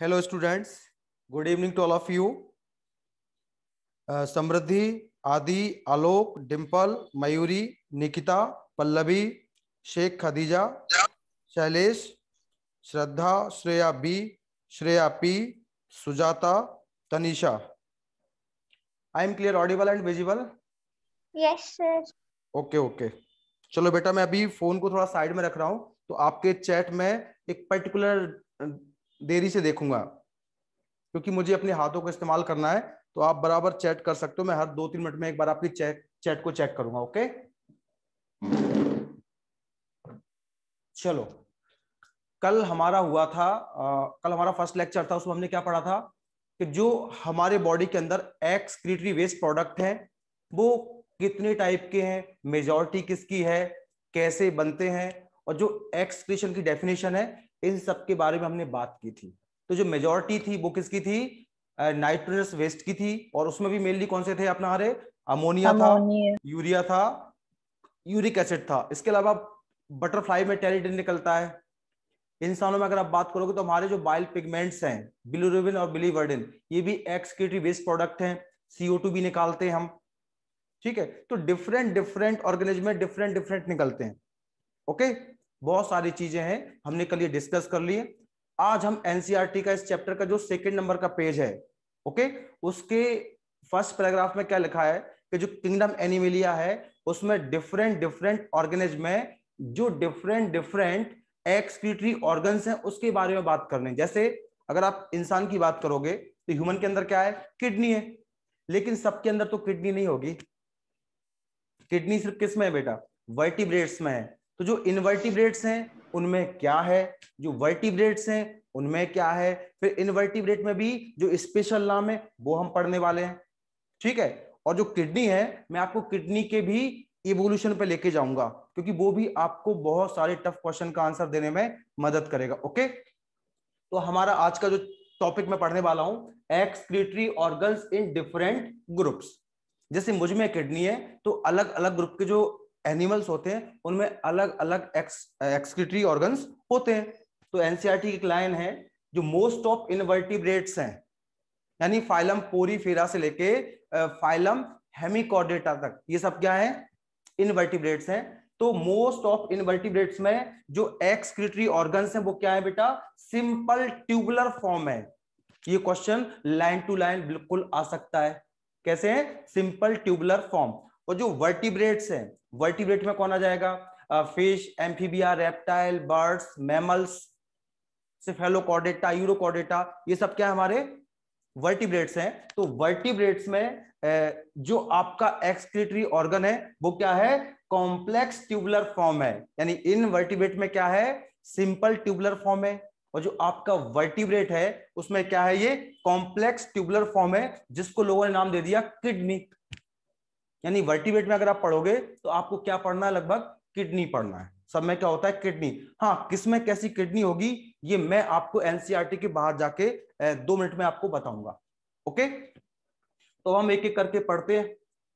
Hello students good evening to all of you Samriddhi Aadi Alok Dimple Mayuri Nikita Pallavi Shaikh Khadija Shailesh Shraddha Shreya B Shreya P Sujata Tanisha I am clear audible and visible yes sir okay okay चलो बेटा मैं अभी phone को थोड़ा side में रख रहा हूँ तो आपके चैट में एक पर्टिकुलर देरी से देखूंगा क्योंकि मुझे अपने हाथों का इस्तेमाल करना है तो आप बराबर चैट कर सकते हो मैं हर दो तीन मिनट में एक बार आपकी चैट चैट को चेक करूंगा ओके चलो कल हमारा हुआ था आ, कल हमारा फर्स्ट लेक्चर था उसमें हमने क्या पढ़ा था कि जो हमारे बॉडी के अंदर एक्सक्रीटरी वेस्ट प्रोडक्ट है वो कितने टाइप के हैं मेजोरिटी किसकी है कैसे बनते हैं और जो एक्सक्रीशन की डेफिनेशन है इस सब के बारे में हमने बात की थी तो जो मेजोरिटी थी वो किसकी थी नाइट्रस वेस्ट की थी और उसमें भी मेनली कौन से थे अपना हमारे अमोनिया था यूरिया था यूरिक एसिड था इसके अलावा बटरफ्लाई में टेरिडिन निकलता है इंसानों में अगर आप बात करोगे तो हमारे जो बाइल पिगमेंट्स हैं बिलुरुबिन और बिलीवर्डिन ये भी एक्सक्यूटिव वेस्ट प्रोडक्ट हैं सीओ भी निकालते हैं हम ठीक है तो डिफरेंट डिफरेंट ऑर्गेनिज्म में डिफरेंट डिफरेंट निकलते हैं ओके बहुत सारी चीजें हैं हमने कल ये डिस्कस कर लिए आज हम एनसीआरटी e का इस चैप्टर का जो सेकेंड नंबर का पेज है ओके उसके फर्स्ट पैराग्राफ में क्या लिखा है कि जो किंगडम एनिमिलिया है उसमें डिफरेंट डिफरेंट ऑर्गेनिज में जो डिफरेंट डिफरेंट एक्सक्रीटरी ऑर्गन्स हैं उसके बारे में बात करने जैसे अगर आप इंसान की बात करोगे तो ह्यूमन के अंदर क्या है किडनी है लेकिन सबके अंदर तो किडनी नहीं होगी किडनी सिर्फ किस में है बेटा वर्टिब्रेट्स में है तो जो इनवर्टिब्रेट्स हैं उनमें क्या है जो वर्टिब्रेट्स हैं उनमें क्या है फिर इनवर्टिब्रेट में भी जो स्पेशल नाम है वो हम पढ़ने वाले हैं ठीक है और जो किडनी है मैं आपको किडनी के भी इवोल्यूशन पे लेके जाऊंगा क्योंकि वो भी आपको बहुत सारे टफ क्वेश्चन का आंसर देने में मदद करेगा ओके तो हमारा आज का जो टॉपिक मैं पढ़ने वाला हूं excretory organs in different groups जैसे मुझ में किडनी है तो अलग अलग ग्रुप के जो एनिमल्स होते हैं उनमें अलग अलग एक्स एक्सक्रिटरी ऑर्गन्स होते हैं तो एनसीआरटी e की लाइन है जो मोस्ट ऑफ इनवर्टिब्रेट्स हैं यानी फाइलम पोरी फेरा से लेके फाइलम हेमिकॉर्डेटा तक ये सब क्या है इनवर्टिब्रेट्स हैं तो मोस्ट ऑफ इनवर्टिब्रेट्स में जो एक्सक्रिटरी ऑर्गन्स हैं वो क्या है बेटा सिंपल ट्यूबुलर फॉर्म है ये क्वेश्चन लाइन टू लाइन बिल्कुल आ सकता है कैसे है सिंपल ट्यूबुलर फॉर्म और जो वर्टिब्रेट्स हैं वर्टिब्रेट में कौन आ जाएगा fish amphibia reptile birds mammals cephalochordata urochordata ये सब क्या हमारे वर्टिब्रेट्स हैं तो वर्टिब्रेट्स में जो आपका एक्सक्रीटरी ऑर्गन है वो क्या है कॉम्प्लेक्स ट्यूबुलर फॉर्म है यानी इन वर्टिब्रेट में क्या है सिंपल ट्यूबुलर फॉर्म है और जो आपका वर्टिब्रेट है उसमें क्या है ये कॉम्प्लेक्स ट्यूबुलर फॉर्म है जिसको लोगों ने नाम दे दिया किडनी यानी वर्टिवेट में अगर आप पढ़ोगे तो आपको क्या पढ़ना है लगभग किडनी पढ़ना है सब में क्या होता है किडनी हाँ किसमें कैसी किडनी होगी ये मैं आपको एनसीआरटी e के बाहर जाके दो मिनट में आपको बताऊंगा ओके तो हम एक एक करके पढ़ते हैं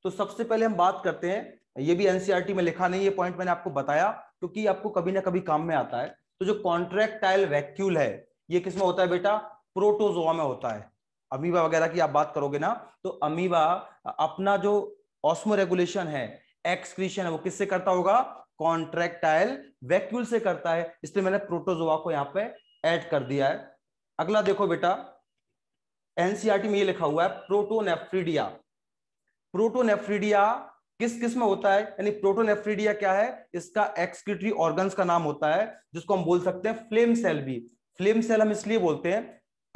तो सबसे पहले हम बात करते हैं ये भी एनसीआरटी e में लिखा नहीं ये पॉइंट मैंने आपको बताया क्योंकि आपको कभी ना कभी काम में आता है तो जो कॉन्ट्रेक्टाइल वैक्यूल है ये किसमें होता है बेटा प्रोटोजोआ में होता है अमीबा वगैरह की आप बात करोगे ना तो अमीबा अपना जो ऑस्मोरेगुलेशन है एक्सक्रीशन है वो किससे करता होगा कॉन्ट्रेक्टाइल वैक्यूल से करता है इसलिए मैंने प्रोटोजोआ को यहां पे ऐड कर दिया है अगला देखो बेटा एनसीआरटी e में ये लिखा हुआ है प्रोटोनेफ्रीडिया प्रोटोनेफ्रीडिया किस किस में होता है यानी प्रोटोनेफ्रीडिया क्या है इसका एक्सक्रीटरी ऑर्गन्स का नाम होता है जिसको हम बोल सकते हैं फ्लेम सेल भी फ्लेम सेल हम इसलिए बोलते हैं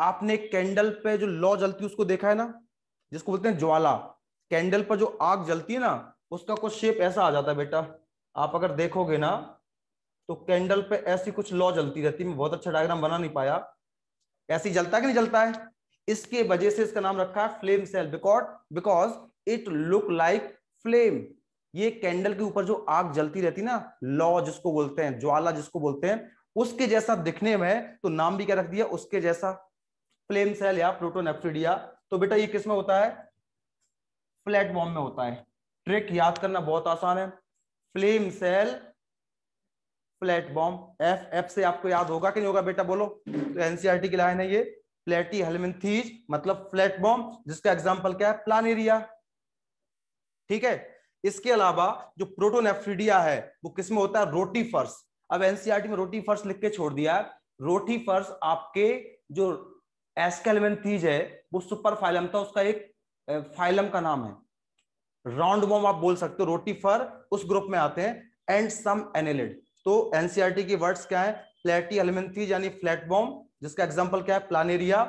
आपने कैंडल पे जो लॉ जलती है उसको देखा है ना जिसको बोलते हैं ज्वाला कैंडल पर जो आग जलती है ना उसका कुछ शेप ऐसा आ जाता है बेटा आप अगर देखोगे ना तो कैंडल पे ऐसी कुछ लॉ जलती रहती मैं बहुत अच्छा डायग्राम बना नहीं पाया ऐसी जलता कि नहीं जलता है इसके वजह से इसका नाम रखा है flame cell because because it look like flame ये कैंडल के ऊपर जो आग जलती रहती ना लॉ जिसको बोलते हैं ज्वाला जिसको बोलते हैं उसके जैसा दिखने में तो नाम भी क्या रख दिया उसके जैसा फ्लेम सेल या प्रोटोनेफ्रिडिया तो बेटा ये किसमें होता है प्लेटफॉर्म में होता है ट्रिक याद करना बहुत आसान है flame cell platform F F से आपको याद होगा कि नहीं होगा बेटा बोलो तो एनसीआरटी e की लाइन है ये प्लेटी हेलमिनथीज मतलब प्लेटफॉर्म जिसका एग्जाम्पल क्या है प्लान एरिया ठीक है इसके अलावा जो प्रोटोनेफ्रीडिया है वो किसमें होता है रोटी फर्श अब एनसीआरटी e में रोटी फर्श लिख के छोड़ दिया रोटी फर्श आपके जो एस्केलमेंथीज है वो सुपर फाइलम था उसका एक फाइलम का नाम है राउंड वॉम आप बोल सकते हो रोटी फर उस ग्रुप में आते हैं एंड सम एनेलिड तो एनसीआरटी e की वर्ड्स क्या है फ्लैटी एलिमेंथी यानी फ्लैट बॉम जिसका एग्जाम्पल क्या है प्लानेरिया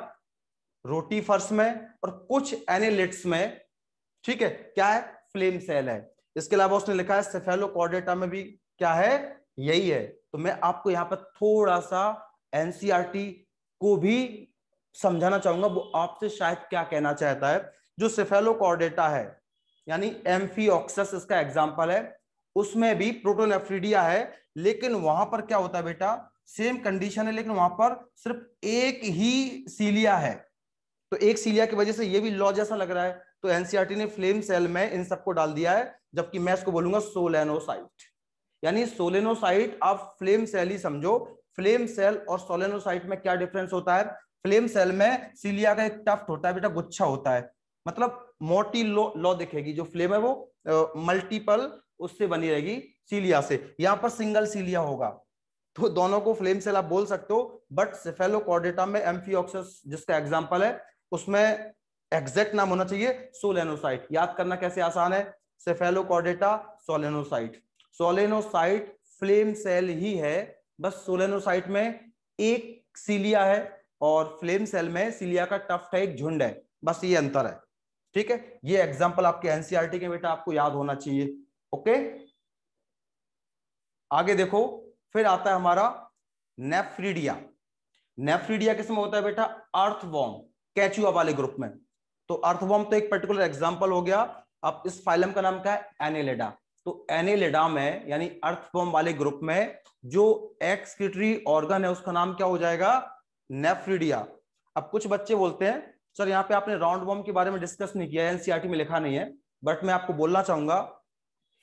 फर्स में और कुछ एनेलिट्स में ठीक है क्या है फ्लेम सेल है इसके अलावा उसने लिखा है सेफेलो कॉर्डेटा में भी क्या है यही है तो मैं आपको यहां पर थोड़ा सा एनसीआरटी e को भी समझाना चाहूंगा वो आपसे शायद क्या कहना चाहता है जो सिफेलोकॉर्डेटा है यानी एम्फीऑक्सस इसका एग्जाम्पल है उसमें भी प्रोटोनेफ्रीडिया है लेकिन वहां पर क्या होता है बेटा सेम कंडीशन है लेकिन वहां पर सिर्फ एक ही सीलिया है तो एक सीलिया की वजह से ये भी लॉ जैसा लग रहा है तो एनसीआरटी e ने फ्लेम सेल में इन सबको डाल दिया है जबकि मैं इसको बोलूंगा सोलेनोसाइट यानी सोलेनोसाइट आप फ्लेम सेल ही समझो फ्लेम सेल और सोलेनोसाइट में क्या डिफरेंस होता है फ्लेम सेल में सीलिया का एक टफ्ट होता है बेटा गुच्छा होता है मतलब मोटी लो लो दिखेगी जो फ्लेम है वो मल्टीपल उससे बनी रहेगी सीलिया से यहां पर सिंगल सीलिया होगा तो दोनों को फ्लेम सेल आप बोल सकते हो बट कॉर्डेटा में एम्फीऑक्सस जिसका एग्जाम्पल है उसमें एग्जैक्ट नाम होना चाहिए सोलेनोसाइट याद करना कैसे आसान है chordata solenocyte solenocyte flame cell ही है बस सोलेनोसाइट में एक सीलिया है और फ्लेम सेल में सीलिया का टफ्ट है एक झुंड है बस ये अंतर है ठीक है ये एग्जाम्पल आपके एनसीआरटी e के बेटा आपको याद होना चाहिए ओके आगे देखो फिर आता है हमारा नेफ्रीडिया नेफ्रीडिया किसमें होता है बेटा अर्थवॉम कैचुआ वाले ग्रुप में तो अर्थवॉम तो एक पर्टिकुलर एग्जाम्पल हो गया अब इस फाइलम का नाम क्या है एनेलेडा तो एनेलेडा में यानी अर्थवॉम वाले ग्रुप में जो एक्सक्रिटरी ऑर्गन है उसका नाम क्या हो जाएगा नेफ्रीडिया अब कुछ बच्चे बोलते हैं सर यहाँ पे आपने राउंड बॉम्ब के बारे में डिस्कस नहीं किया एनसीआरटी e में लिखा नहीं है बट मैं आपको बोलना चाहूंगा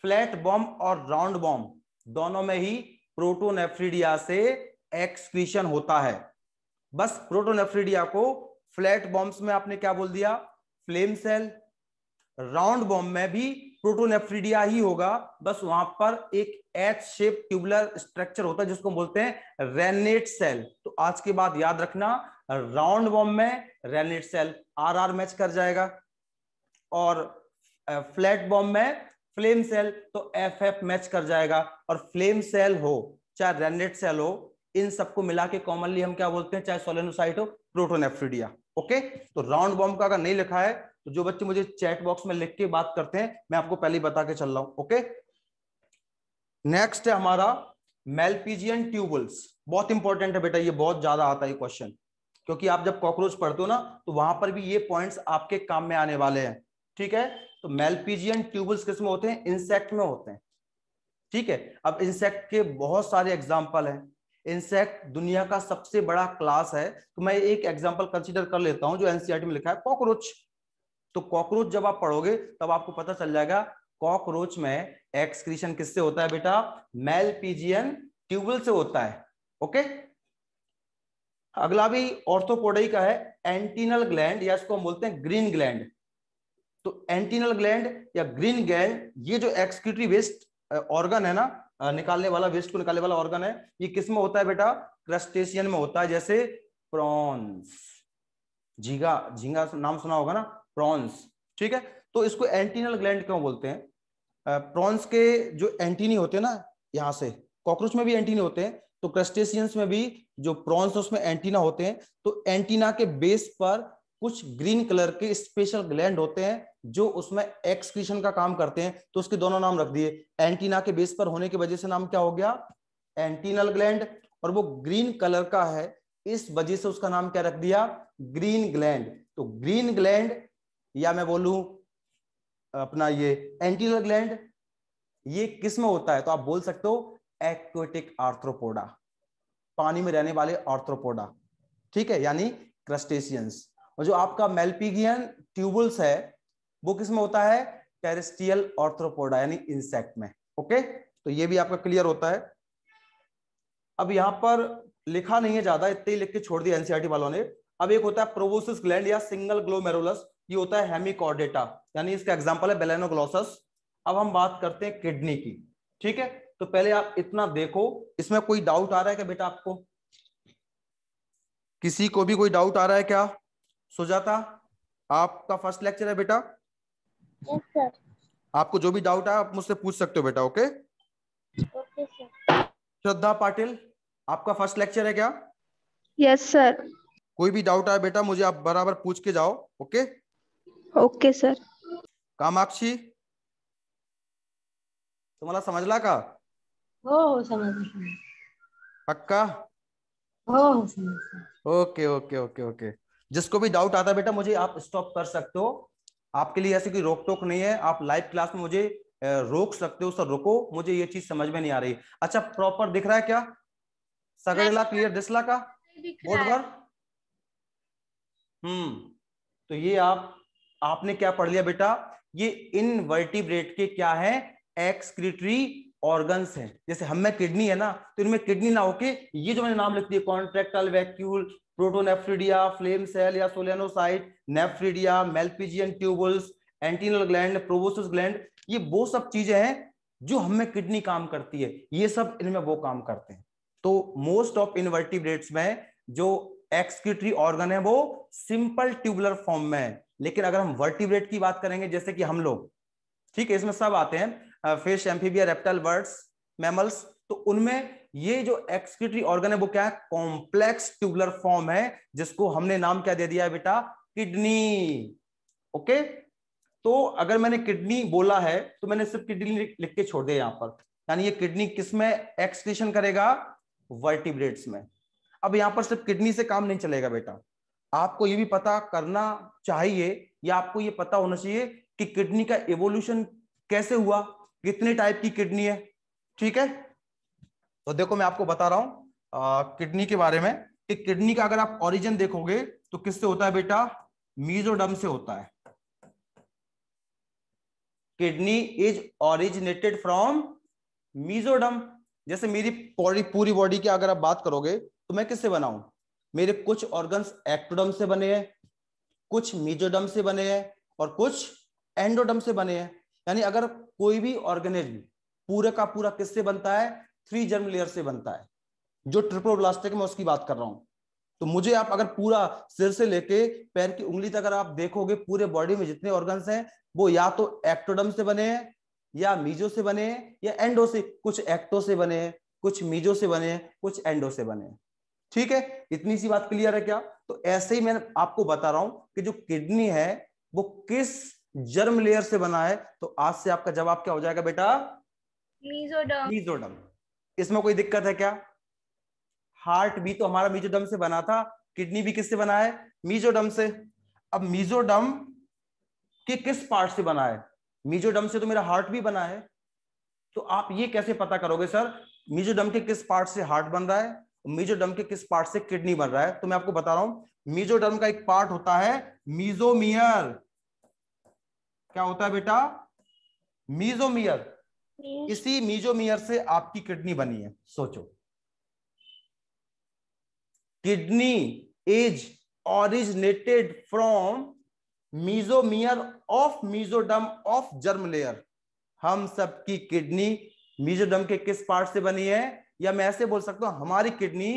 फ्लैट बॉम्ब और राउंड बॉम्ब दोनों में ही प्रोटोनेफ्रीडिया से एक्सक्रीशन होता है बस प्रोटोनेफ्रीडिया को फ्लैट बॉम्ब में आपने क्या बोल दिया फ्लेम सेल राउंड बॉम्ब में भी प्रोटोनेफ्रीडिया ही होगा बस वहां पर एक एच शेप ट्यूबुलर स्ट्रक्चर होता है जिसको बोलते हैं रेनेट सेल तो आज के बाद याद रखना राउंड वॉर्म में renette cell R R match कर जाएगा और फ्लैट बॉम्ब में फ्लेम सेल तो एफ एफ मैच कर जाएगा और फ्लेम सेल हो चाहे रेनेट सेल हो इन सबको मिला के कॉमनली हम क्या बोलते हैं चाहे सोलेनोसाइट हो प्रोटोन एफ्रीडिया ओके तो राउंड बॉम्ब का अगर नहीं लिखा है तो जो बच्चे मुझे चैट बॉक्स में लिख के बात करते हैं मैं आपको पहले ही बता के चल रहा हूं ओके नेक्स्ट है हमारा मेलपीजियन ट्यूबल्स बहुत इंपॉर्टेंट है बेटा ये बहुत ज्यादा आता है क्वेश्चन क्योंकि आप जब कॉकरोच पढ़ते हो ना तो वहां पर भी ये पॉइंट्स आपके काम में आने वाले हैं ठीक है तो मेलपीजियन ट्यूबल्स किस में होते हैं इंसेक्ट में होते हैं ठीक है अब इंसेक्ट के बहुत सारे एग्जाम्पल हैं इंसेक्ट दुनिया का सबसे बड़ा क्लास है तो मैं एक एग्जाम्पल कंसिडर कर लेता हूं जो एनसीआरटी e में लिखा है कॉकरोच तो कॉकरोच जब आप पढ़ोगे तब आपको पता चल जाएगा कॉकरोच में एक्सक्रीशन किससे होता है बेटा मेलपीजियन ट्यूबल से होता है ओके अगला भी ऑर्थोपोडाई का है एंटीनल ग्लैंड या इसको हम बोलते हैं ग्रीन ग्लैंड तो एंटीनल ग्लैंड या ग्रीन ग्लैंड ये जो एक्सक्यूटरी वेस्ट ऑर्गन है ना निकालने वाला वेस्ट को निकालने वाला ऑर्गन है ये किस में होता है बेटा क्रस्टेशियन में होता है जैसे प्रॉन्स झींगा झींगा नाम सुना होगा ना प्रॉन्स ठीक है तो इसको एंटीनल ग्लैंड क्यों बोलते हैं प्रॉन्स के जो एंटीनी होते हैं ना यहां से कॉकरोच में भी एंटीनी होते हैं तो क्रस्टेशियंस में भी जो प्रॉन्स उसमें एंटीना होते हैं तो एंटीना के बेस पर कुछ ग्रीन कलर के स्पेशल ग्लैंड होते हैं जो उसमें एक्सक्रीशन का काम करते हैं तो उसके दोनों नाम रख दिए एंटीना के बेस पर होने की वजह से नाम क्या हो गया एंटीनल ग्लैंड और वो ग्रीन कलर का है इस वजह से उसका नाम क्या रख दिया ग्रीन ग्लैंड तो ग्रीन ग्लैंड या मैं बोलू अपना ये एंटीनल ग्लैंड ये किस में होता है तो आप बोल सकते हो एक्वेटिक आर्थ्रोपोडा पानी में रहने वाले आर्थ्रोपोडा ठीक है यानी क्रस्टेशियंस और जो आपका मेलपीगियन ट्यूबल्स है वो किसमें होता है टेरिस्टियल ऑर्थ्रोपोडा यानी इंसेक्ट में ओके तो ये भी आपका क्लियर होता है अब यहां पर लिखा नहीं है ज्यादा इतने ही लिख के छोड़ दिया एनसीआरटी वालों ने अब एक होता है प्रोबोसिस ग्लैंड या सिंगल ग्लोमेरुलस ये होता है हेमिकॉर्डेटा यानी इसका एग्जाम्पल है बेलेनोग्लोसस अब हम बात करते हैं किडनी की ठीक है तो पहले आप इतना देखो इसमें कोई डाउट आ रहा है क्या बेटा आपको किसी को भी कोई डाउट आ रहा है क्या सुजाता आपका फर्स्ट लेक्चर है बेटा yes, आपको जो भी डाउट है आप मुझसे पूछ सकते हो बेटा ओके श्रद्धा पाटिल आपका फर्स्ट लेक्चर है क्या यस सर कोई भी डाउट आए बेटा मुझे आप बराबर पूछ के जाओ ओके ओके सर कामाक्षी तुम्हारा समझला का पक्का ओके ओके ओके ओके जिसको भी डाउट आता है बेटा मुझे आप स्टॉप कर सकते हो आपके लिए ऐसी कोई रोक टोक नहीं है आप लाइव क्लास में मुझे रोक सकते हो सर रोको मुझे ये चीज समझ में नहीं आ रही अच्छा प्रॉपर दिख रहा है क्या हाँ, ला क्लियर दिसला का बोर्ड पर हम्म तो ये आप आपने क्या पढ़ लिया बेटा ये इनवर्टिब्रेट के क्या है एक्सक्रिटरी ऑर्गन्स हैं जैसे हम में किडनी है ना तो इनमें किडनी ना होके ये जो मैंने नाम लिखती है contractile vacuole protonephridia flame cell या solenocyte nephridia malpighian tubules antennal gland proboscis gland ये वो सब चीजें हैं जो हमें किडनी काम करती है ये सब इनमें वो काम करते हैं तो मोस्ट ऑफ इनवर्टिब्रेट्स में जो एक्सक्यूटरी ऑर्गन है वो सिंपल ट्यूबुलर फॉर्म में है लेकिन अगर हम वर्टिब्रेट की बात करेंगे जैसे कि हम लोग ठीक है इसमें सब आते हैं fish amphibia reptile birds mammals तो उनमें ये जो एक्सक्यूटरी ऑर्गन है वो क्या है कॉम्प्लेक्स ट्यूबुलर फॉर्म है जिसको हमने नाम क्या दे दिया है बेटा किडनी ओके तो अगर मैंने किडनी बोला है तो मैंने सिर्फ किडनी लिख के छोड़ दिया यहां पर यानी ये किडनी किस में एक्सक्रीशन करेगा वर्टिब्रेट्स में अब यहां पर सिर्फ किडनी से काम नहीं चलेगा बेटा आपको ये भी पता करना चाहिए या आपको ये पता होना चाहिए कि किडनी का एवोल्यूशन कैसे हुआ कितने टाइप की किडनी है ठीक है तो देखो मैं आपको बता रहा हूं किडनी के बारे में कि किडनी का अगर आप ओरिजिन देखोगे तो किससे होता है बेटा मीजोडम से होता है kidney is originated from mesoderm जैसे मेरी बॉडी पूरी बॉडी की अगर आप बात करोगे तो मैं किससे बनाऊ मेरे कुछ ऑर्गन्स एक्टोडम से बने हैं कुछ मीजोडम से बने हैं और कुछ एंडोडम से बने हैं यानी अगर कोई भी ऑर्गेनिज्म पूरे का पूरा किससे बनता है थ्री जर्म लेयर से बनता है जो ट्रिप्रोब्लास्टिक मैं उसकी बात कर रहा हूं तो मुझे आप अगर पूरा सिर से लेके पैर की उंगली तक अगर आप देखोगे पूरे बॉडी में जितने ऑर्गन्स हैं वो या तो एक्टोडम से बने हैं या मीजो से बने हैं या एंडो से कुछ एक्टो से बने हैं कुछ मीजो से बने हैं कुछ एंडो से बने हैं ठीक है इतनी सी बात क्लियर है क्या तो ऐसे ही मैं आपको बता रहा हूं कि जो किडनी है वो किस जर्म लेयर से बना है तो आज से आपका जवाब क्या हो जाएगा बेटा मीजोडम मीजोडम इसमें कोई दिक्कत है क्या हार्ट भी तो हमारा मीजोडम से बना था किडनी भी किससे बना है मीजोडम से अब मीजोडम के किस पार्ट से बना है मीजोडम से तो मेरा हार्ट भी बना है तो आप ये कैसे पता करोगे सर मीजोडम के किस पार्ट से हार्ट बन रहा है मीजोडम के किस पार्ट से किडनी बन रहा है तो मैं आपको बता रहा हूं मीजोडम का एक पार्ट होता है मीजोमियर क्या होता है बेटा मीजोमियर इसी मीजोमियर से आपकी किडनी बनी है सोचो kidney is originated from mesomere of mesoderm of germ layer हम सबकी किडनी मीजोडम के किस पार्ट से बनी है या मैं ऐसे बोल सकता हूं हमारी किडनी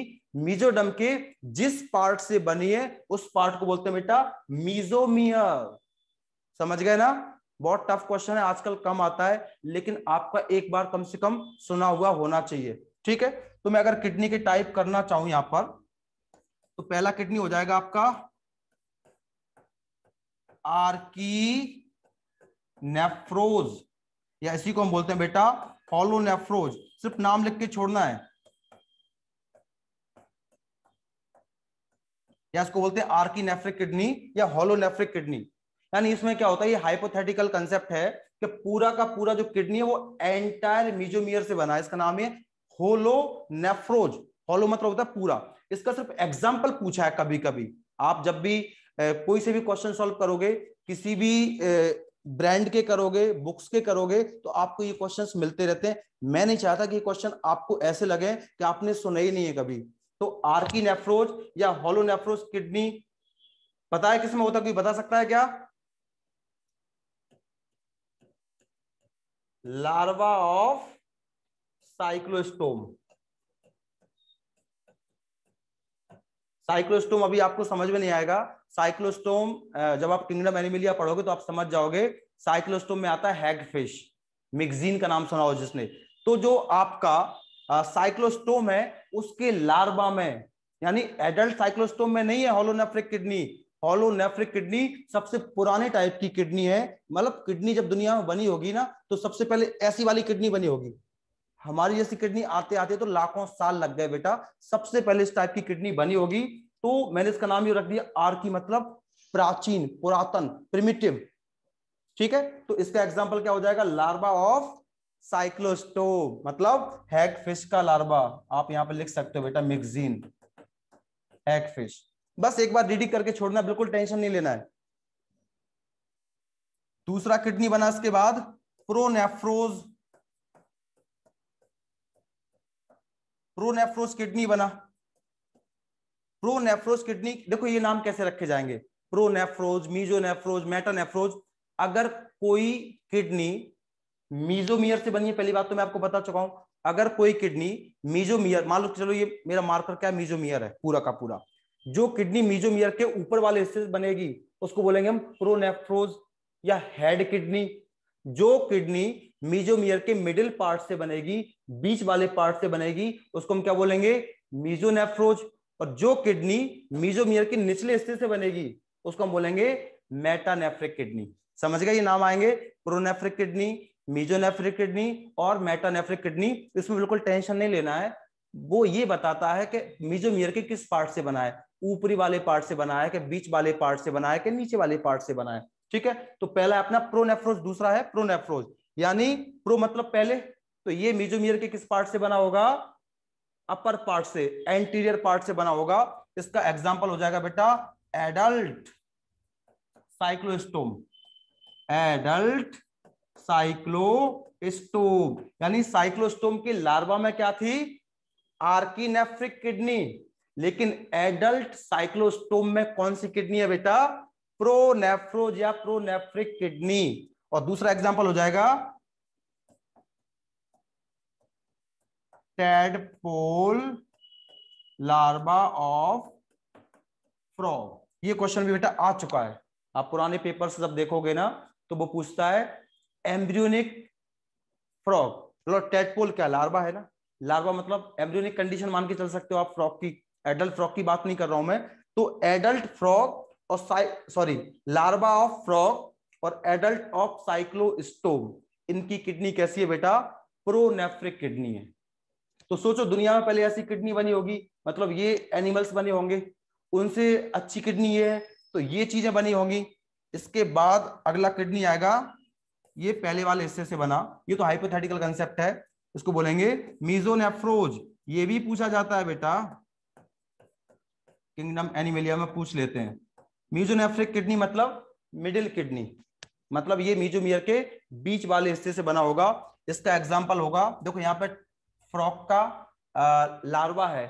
मीजोडम के जिस पार्ट से बनी है उस पार्ट को बोलते हैं बेटा मीजोमियर समझ गए ना बहुत टफ क्वेश्चन है आजकल कम आता है लेकिन आपका एक बार कम से कम सुना हुआ होना चाहिए ठीक है तो मैं अगर किडनी के टाइप करना चाहूं यहां पर तो पहला किडनी हो जाएगा आपका आर्की नेफ्रोज या इसी को हम बोलते हैं बेटा हॉलो नेफ्रोज सिर्फ नाम लिख के छोड़ना है या इसको बोलते हैं आर्की नेफ्रिक किडनी या हॉलो नेफ्रिक किडनी यानी इसमें क्या होता है ये हाइपोथेटिकल कंसेप्ट है कि पूरा का पूरा जो किडनी है वो एंटायर मिजोमियर से बना है इसका नाम है होलो नेफ्रोज होलो मतलब होता है पूरा इसका सिर्फ एग्जाम्पल पूछा है कभी कभी आप जब भी कोई से भी क्वेश्चन सॉल्व करोगे किसी भी ब्रांड के करोगे बुक्स के करोगे तो आपको ये क्वेश्चंस मिलते रहते हैं मैं नहीं चाहता कि ये क्वेश्चन आपको ऐसे लगे कि आपने सुना ही नहीं है कभी तो आर्की नेफ्रोज या होलो नेफ्रोज किडनी पता है किसमें होता कोई बता सकता है क्या लार्वा ऑफ साइक्लोस्टोम साइक्लोस्टोम अभी आपको समझ में नहीं आएगा साइक्लोस्टोम जब आप किंगडम एनिमिलिया पढ़ोगे तो आप समझ जाओगे साइक्लोस्टोम में आता है हैगफिश मिगजीन का नाम सुना हो जिसने तो जो आपका साइक्लोस्टोम है उसके लार्वा में यानी एडल्ट साइक्लोस्टोम में नहीं है holonephric kidney holonephric kidney सबसे पुराने टाइप की किडनी है मतलब किडनी जब दुनिया में बनी होगी ना तो सबसे पहले ऐसी वाली किडनी बनी होगी हमारी जैसी किडनी आते आते तो लाखों साल लग गए बेटा सबसे पहले इस टाइप की किडनी बनी होगी तो मैंने इसका नाम ये रख दिया आर की मतलब प्राचीन पुरातन प्रिमिटिव ठीक है तो इसका एग्जाम्पल क्या हो जाएगा लार्वा ऑफ साइक्लोस्टो मतलब हैग फिश का लार्वा आप यहां पर लिख सकते हो बेटा मिगजीन हैग फिश बस एक बार रीडिंग करके छोड़ना बिल्कुल टेंशन नहीं लेना है दूसरा किडनी बना इसके बाद प्रोनेफ्रोज प्रोनेफ्रोज किडनी बना प्रोनेफ्रोज किडनी देखो ये नाम कैसे रखे जाएंगे प्रोनेफ्रोज मीजोनेफ्रोज मेटानेफ्रोज अगर कोई किडनी मीजोमियर से बनी है पहली बात तो मैं आपको बता चुका हूं अगर कोई किडनी मीजोमियर मान लो चलो ये मेरा मार्कर क्या है मीजोमियर है पूरा का पूरा जो किडनी मीजोमियर के ऊपर वाले हिस्से से बनेगी उसको बोलेंगे हम प्रोनेफ्रोज या हेड किडनी जो किडनी मीजोमियर के मिडिल पार्ट से बनेगी बीच वाले पार्ट से बनेगी उसको हम क्या बोलेंगे मीजोनेफ्रोज और जो किडनी मीजोमियर के निचले हिस्से से बनेगी उसको हम बोलेंगे मेटानेफ्रिक किडनी समझ गए ये नाम आएंगे प्रोनेफ्रिक किडनी मीजोनेफ्रिक किडनी और मेटानेफ्रिक किडनी इसमें बिल्कुल टेंशन नहीं लेना है वो ये बताता है कि मीजोमियर के किस पार्ट से बना है ऊपरी वाले पार्ट से बना है कि बीच वाले पार्ट से बना है कि नीचे वाले पार्ट से बना है ठीक है तो पहला अपना प्रोनेफ्रोज दूसरा है प्रोनेफ्रोज यानी प्रो मतलब पहले तो ये मिजोमियर के किस पार्ट से बना होगा अपर पार्ट से एंटीरियर पार्ट से बना होगा इसका एग्जाम्पल हो जाएगा बेटा एडल्ट साइक्लोस्टोम एडल्ट साइक्लोस्टोम यानी साइक्लोस्टोम की लार्वा में क्या थी आर्किनेफ्रिक किडनी लेकिन एडल्ट साइक्लोस्टोम में कौन सी किडनी है बेटा प्रोनेफ्रोज या प्रोनेफ्रिक किडनी और दूसरा एग्जाम्पल हो जाएगा टेडपोल लार्वा ऑफ फ्रॉग ये क्वेश्चन भी बेटा आ चुका है आप पुराने पेपर से जब देखोगे ना तो वो पूछता है एम्ब्रियोनिक फ्रॉग टेडपोल क्या लार्वा है ना लार्वा मतलब एम्ब्रियोनिक कंडीशन मान के चल सकते हो आप फ्रॉग की एडल्ट फ्रॉग की बात नहीं कर रहा हूं मैं तो एडल्ट फ्रॉग और सॉरी लार्वा ऑफ फ्रॉग और एडल्ट ऑफ साइक्लोस्टोम इनकी किडनी कैसी है बेटा प्रोनेफ्रिक किडनी है तो सोचो दुनिया में पहले ऐसी किडनी बनी होगी मतलब ये एनिमल्स बने होंगे उनसे अच्छी किडनी है तो ये चीजें बनी होंगी इसके बाद अगला किडनी आएगा ये पहले वाले हिस्से से बना ये तो हाइपोथेटिकल कंसेप्ट है इसको बोलेंगे मीजोनेफ्रोज ये भी पूछा जाता है बेटा किंगडम एनिमेलिया में पूछ लेते हैं म्यूजोनेफ्रिक किडनी मतलब मिडिल किडनी मतलब ये म्यूजोमियर के बीच वाले हिस्से से बना होगा इसका एग्जाम्पल होगा देखो यहाँ पे फ्रॉक का आ, लार्वा है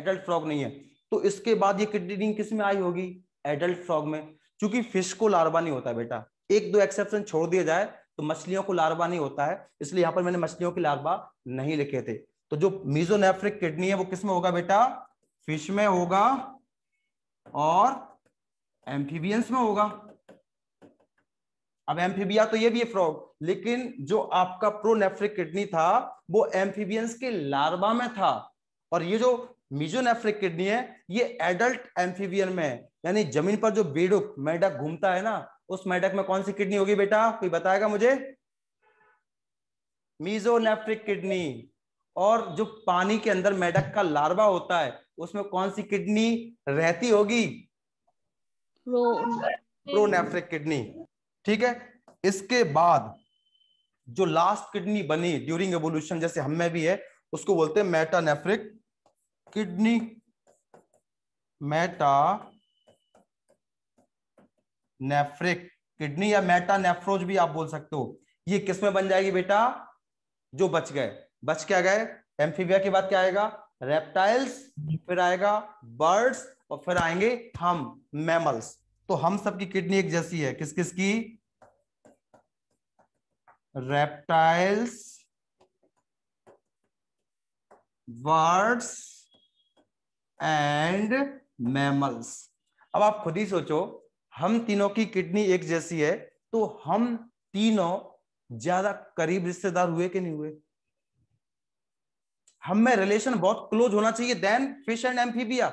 एडल्ट फ्रॉग नहीं है तो इसके बाद ये किडनी किस में आई होगी एडल्ट फ्रॉग में क्योंकि फिश को लार्वा नहीं होता बेटा एक दो एक्सेप्शन छोड़ दिया जाए तो मछलियों को लार्वा नहीं होता है इसलिए यहां पर मैंने मछलियों के लार्वा नहीं लिखे थे तो जो मीजोनेफ्रिक किडनी है वो किसमें होगा बेटा फिश में होगा और एम्फीबियंस में होगा अब एम्फीबिया तो ये भी है फ्रॉग लेकिन जो आपका प्रोनेफ्रिक किडनी था वो एम्फीबियंस के लार्वा में था और ये जो मिजोनेफ्रिक किडनी है ये एडल्ट एम्फीबियन में है यानी जमीन पर जो बेडुक मेडक घूमता है ना उस मेडक में कौन सी किडनी होगी बेटा कोई बताएगा मुझे मीजोनेफ्रिक किडनी और जो पानी के अंदर मेढक का लार्वा होता है उसमें कौन सी किडनी रहती होगी प्रो प्रोनेफ्रिक किडनी ठीक है इसके बाद जो लास्ट किडनी बनी ड्यूरिंग एवोल्यूशन जैसे हम में भी है उसको बोलते हैं metanephric kidney metanephric kidney या नेफ्रोज भी आप बोल सकते हो ये किसमें बन जाएगी बेटा जो बच गए बच क्या गए एम्फीबिया के बाद क्या आएगा रेप्टाइल्स फिर आएगा बर्ड्स और फिर आएंगे हम मैमल्स तो हम सबकी किडनी एक जैसी है किस किस की रेप्टाइल्स बर्ड्स एंड मैमल्स अब आप खुद ही सोचो हम तीनों की किडनी एक जैसी है तो हम तीनों ज्यादा करीब रिश्तेदार हुए कि नहीं हुए हम में रिलेशन बहुत क्लोज होना चाहिए देन फिश एंड एम्फीबिया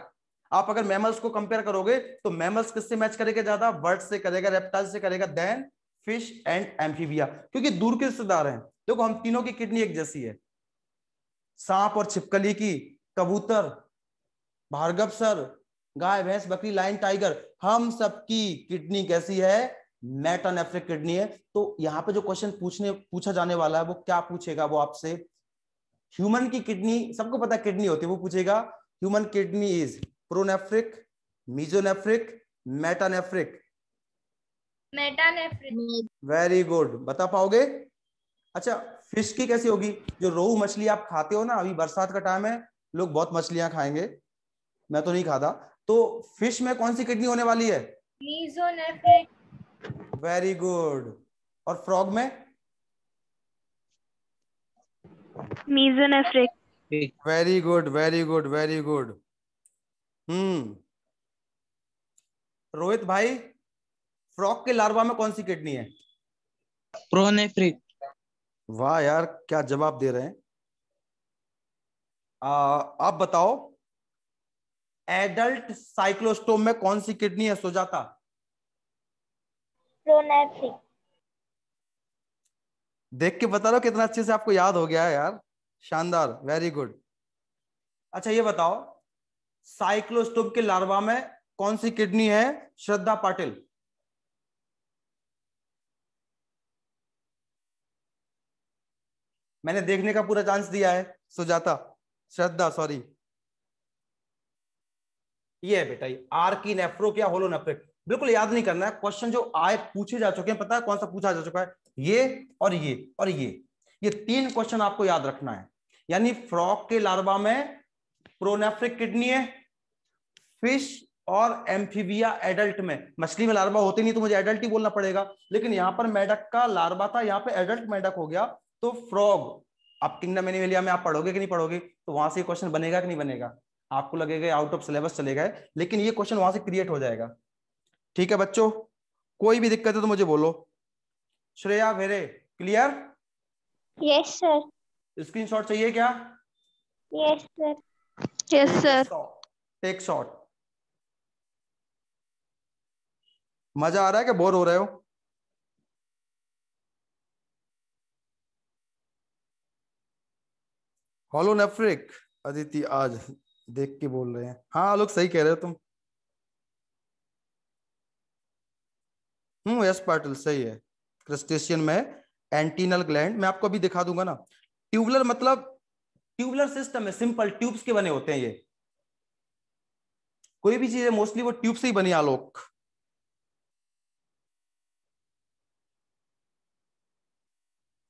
आप अगर मैमल्स को कंपेयर करोगे तो मैमल्स किससे मैच करेगा ज्यादा बर्ड से करेगा रेप्टाइल से करेगा देन फिश एंड एम्फीबिया क्योंकि दूर के रिश्तेदार हैं देखो हम तीनों की किडनी एक जैसी है सांप और छिपकली की कबूतर भार्गव सर गाय भैंस बकरी लाइन टाइगर हम सबकी किडनी कैसी है मेटानेफ्रिक किडनी है तो यहाँ पे जो क्वेश्चन पूछने पूछा जाने वाला है वो क्या पूछेगा वो आपसे ह्यूमन की किडनी सबको पता किडनी होती है वो पूछेगा human kidney is pronephric mesonephric metanephric metanephric very good बता पाओगे अच्छा फिश की कैसी होगी जो रोहू मछली आप खाते हो ना अभी बरसात का टाइम है लोग बहुत मछलियां खाएंगे मैं तो नहीं खाता तो फिश में कौन सी किडनी होने वाली है वेरी गुड और फ्रॉग में mesonephric very good very good very good hmm Rohit भाई फ्रॉक के लार्वा में कौन सी किडनी है प्रोनेफ्रिक वाह यार क्या जवाब दे रहे हैं आ, आप बताओ एडल्ट साइक्लोस्टोम में कौन सी किडनी है सुजाता प्रोनेफ्रिक देख के बता दो कितना अच्छे से आपको याद हो गया है यार शानदार वेरी गुड अच्छा ये बताओ साइक्लोस्टोम के लार्वा में कौन सी किडनी है श्रद्धा पाटिल मैंने देखने का पूरा चांस दिया है सुजाता श्रद्धा सॉरी ये है बेटा ये आर की नेफ्रो क्या होलो नेफ्रिक बिल्कुल याद नहीं करना है क्वेश्चन जो आए पूछे जा चुके हैं पता है कौन सा पूछा जा चुका है ये और ये और ये ये तीन क्वेश्चन आपको याद रखना है यानी फ्रॉक के लार्वा में प्रोनेफ्रिक किडनी है फिश और एम्फीबिया एडल्ट में मछली में लार्वा होते नहीं तो मुझे एडल्ट ही बोलना पड़ेगा लेकिन यहां पर मेडक का लार्वा था यहाँ पे एडल्ट मेडक हो गया तो फ्रॉग आप किंगडम एनिवेलिया में आप पढ़ोगे कि नहीं पढ़ोगे तो वहां से क्वेश्चन बनेगा कि नहीं बनेगा आपको लगेगा आउट ऑफ सिलेबस चलेगा लेकिन ये क्वेश्चन वहां से क्रिएट हो जाएगा ठीक है बच्चों कोई भी दिक्कत है तो मुझे बोलो श्रेया मेरे क्लियर यस सर शॉट चाहिए क्या yes sir yes sir take shot मजा आ रहा है क्या बोर हो रहे हो हॉलो नेफ्रिक अदिति आज देख के बोल रहे हैं हाँ लोग सही कह रहे हो तुम हम्म यस पार्टल सही है क्रस्टेशियन में एंटीनल ग्लैंड मैं आपको अभी दिखा दूंगा ना ट्यूबलर मतलब ट्यूबलर सिस्टम है सिंपल ट्यूब्स के बने होते हैं ये कोई भी चीज है मोस्टली वो ट्यूब से ही बनी आलोक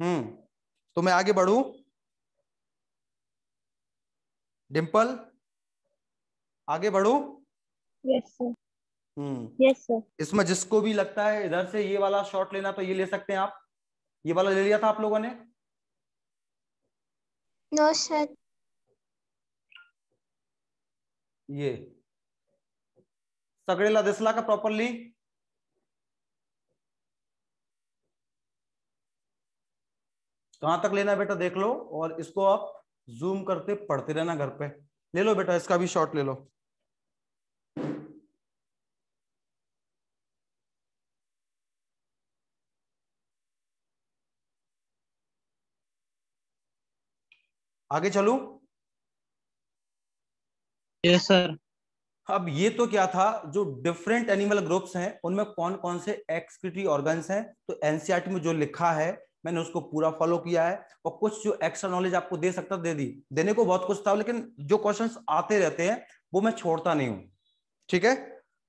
हम्म तो मैं आगे बढ़ू डिम्पल आगे बढ़ू यस हम्म। सर इसमें जिसको भी लगता है इधर से ये वाला शॉट लेना तो ये ले सकते हैं आप ये वाला ले लिया था आप लोगों ने नो सर ये सगड़ेला दिसला का प्रॉपरली कहां तक लेना बेटा देख लो और इसको आप जूम करते पढ़ते रहना घर पे ले लो बेटा इसका भी शॉट ले लो आगे चलू सर अब ये तो क्या था जो डिफरेंट एनिमल ग्रुप्स हैं उनमें कौन कौन से एक्सक्रिटरी ऑर्गन्स हैं तो एनसीआरटी e में जो लिखा है मैंने उसको पूरा फॉलो किया है और कुछ जो एक्स्ट्रा नॉलेज आपको दे सकता दे दी देने को बहुत कुछ था लेकिन जो क्वेश्चंस आते रहते हैं वो मैं छोड़ता नहीं हूं ठीक है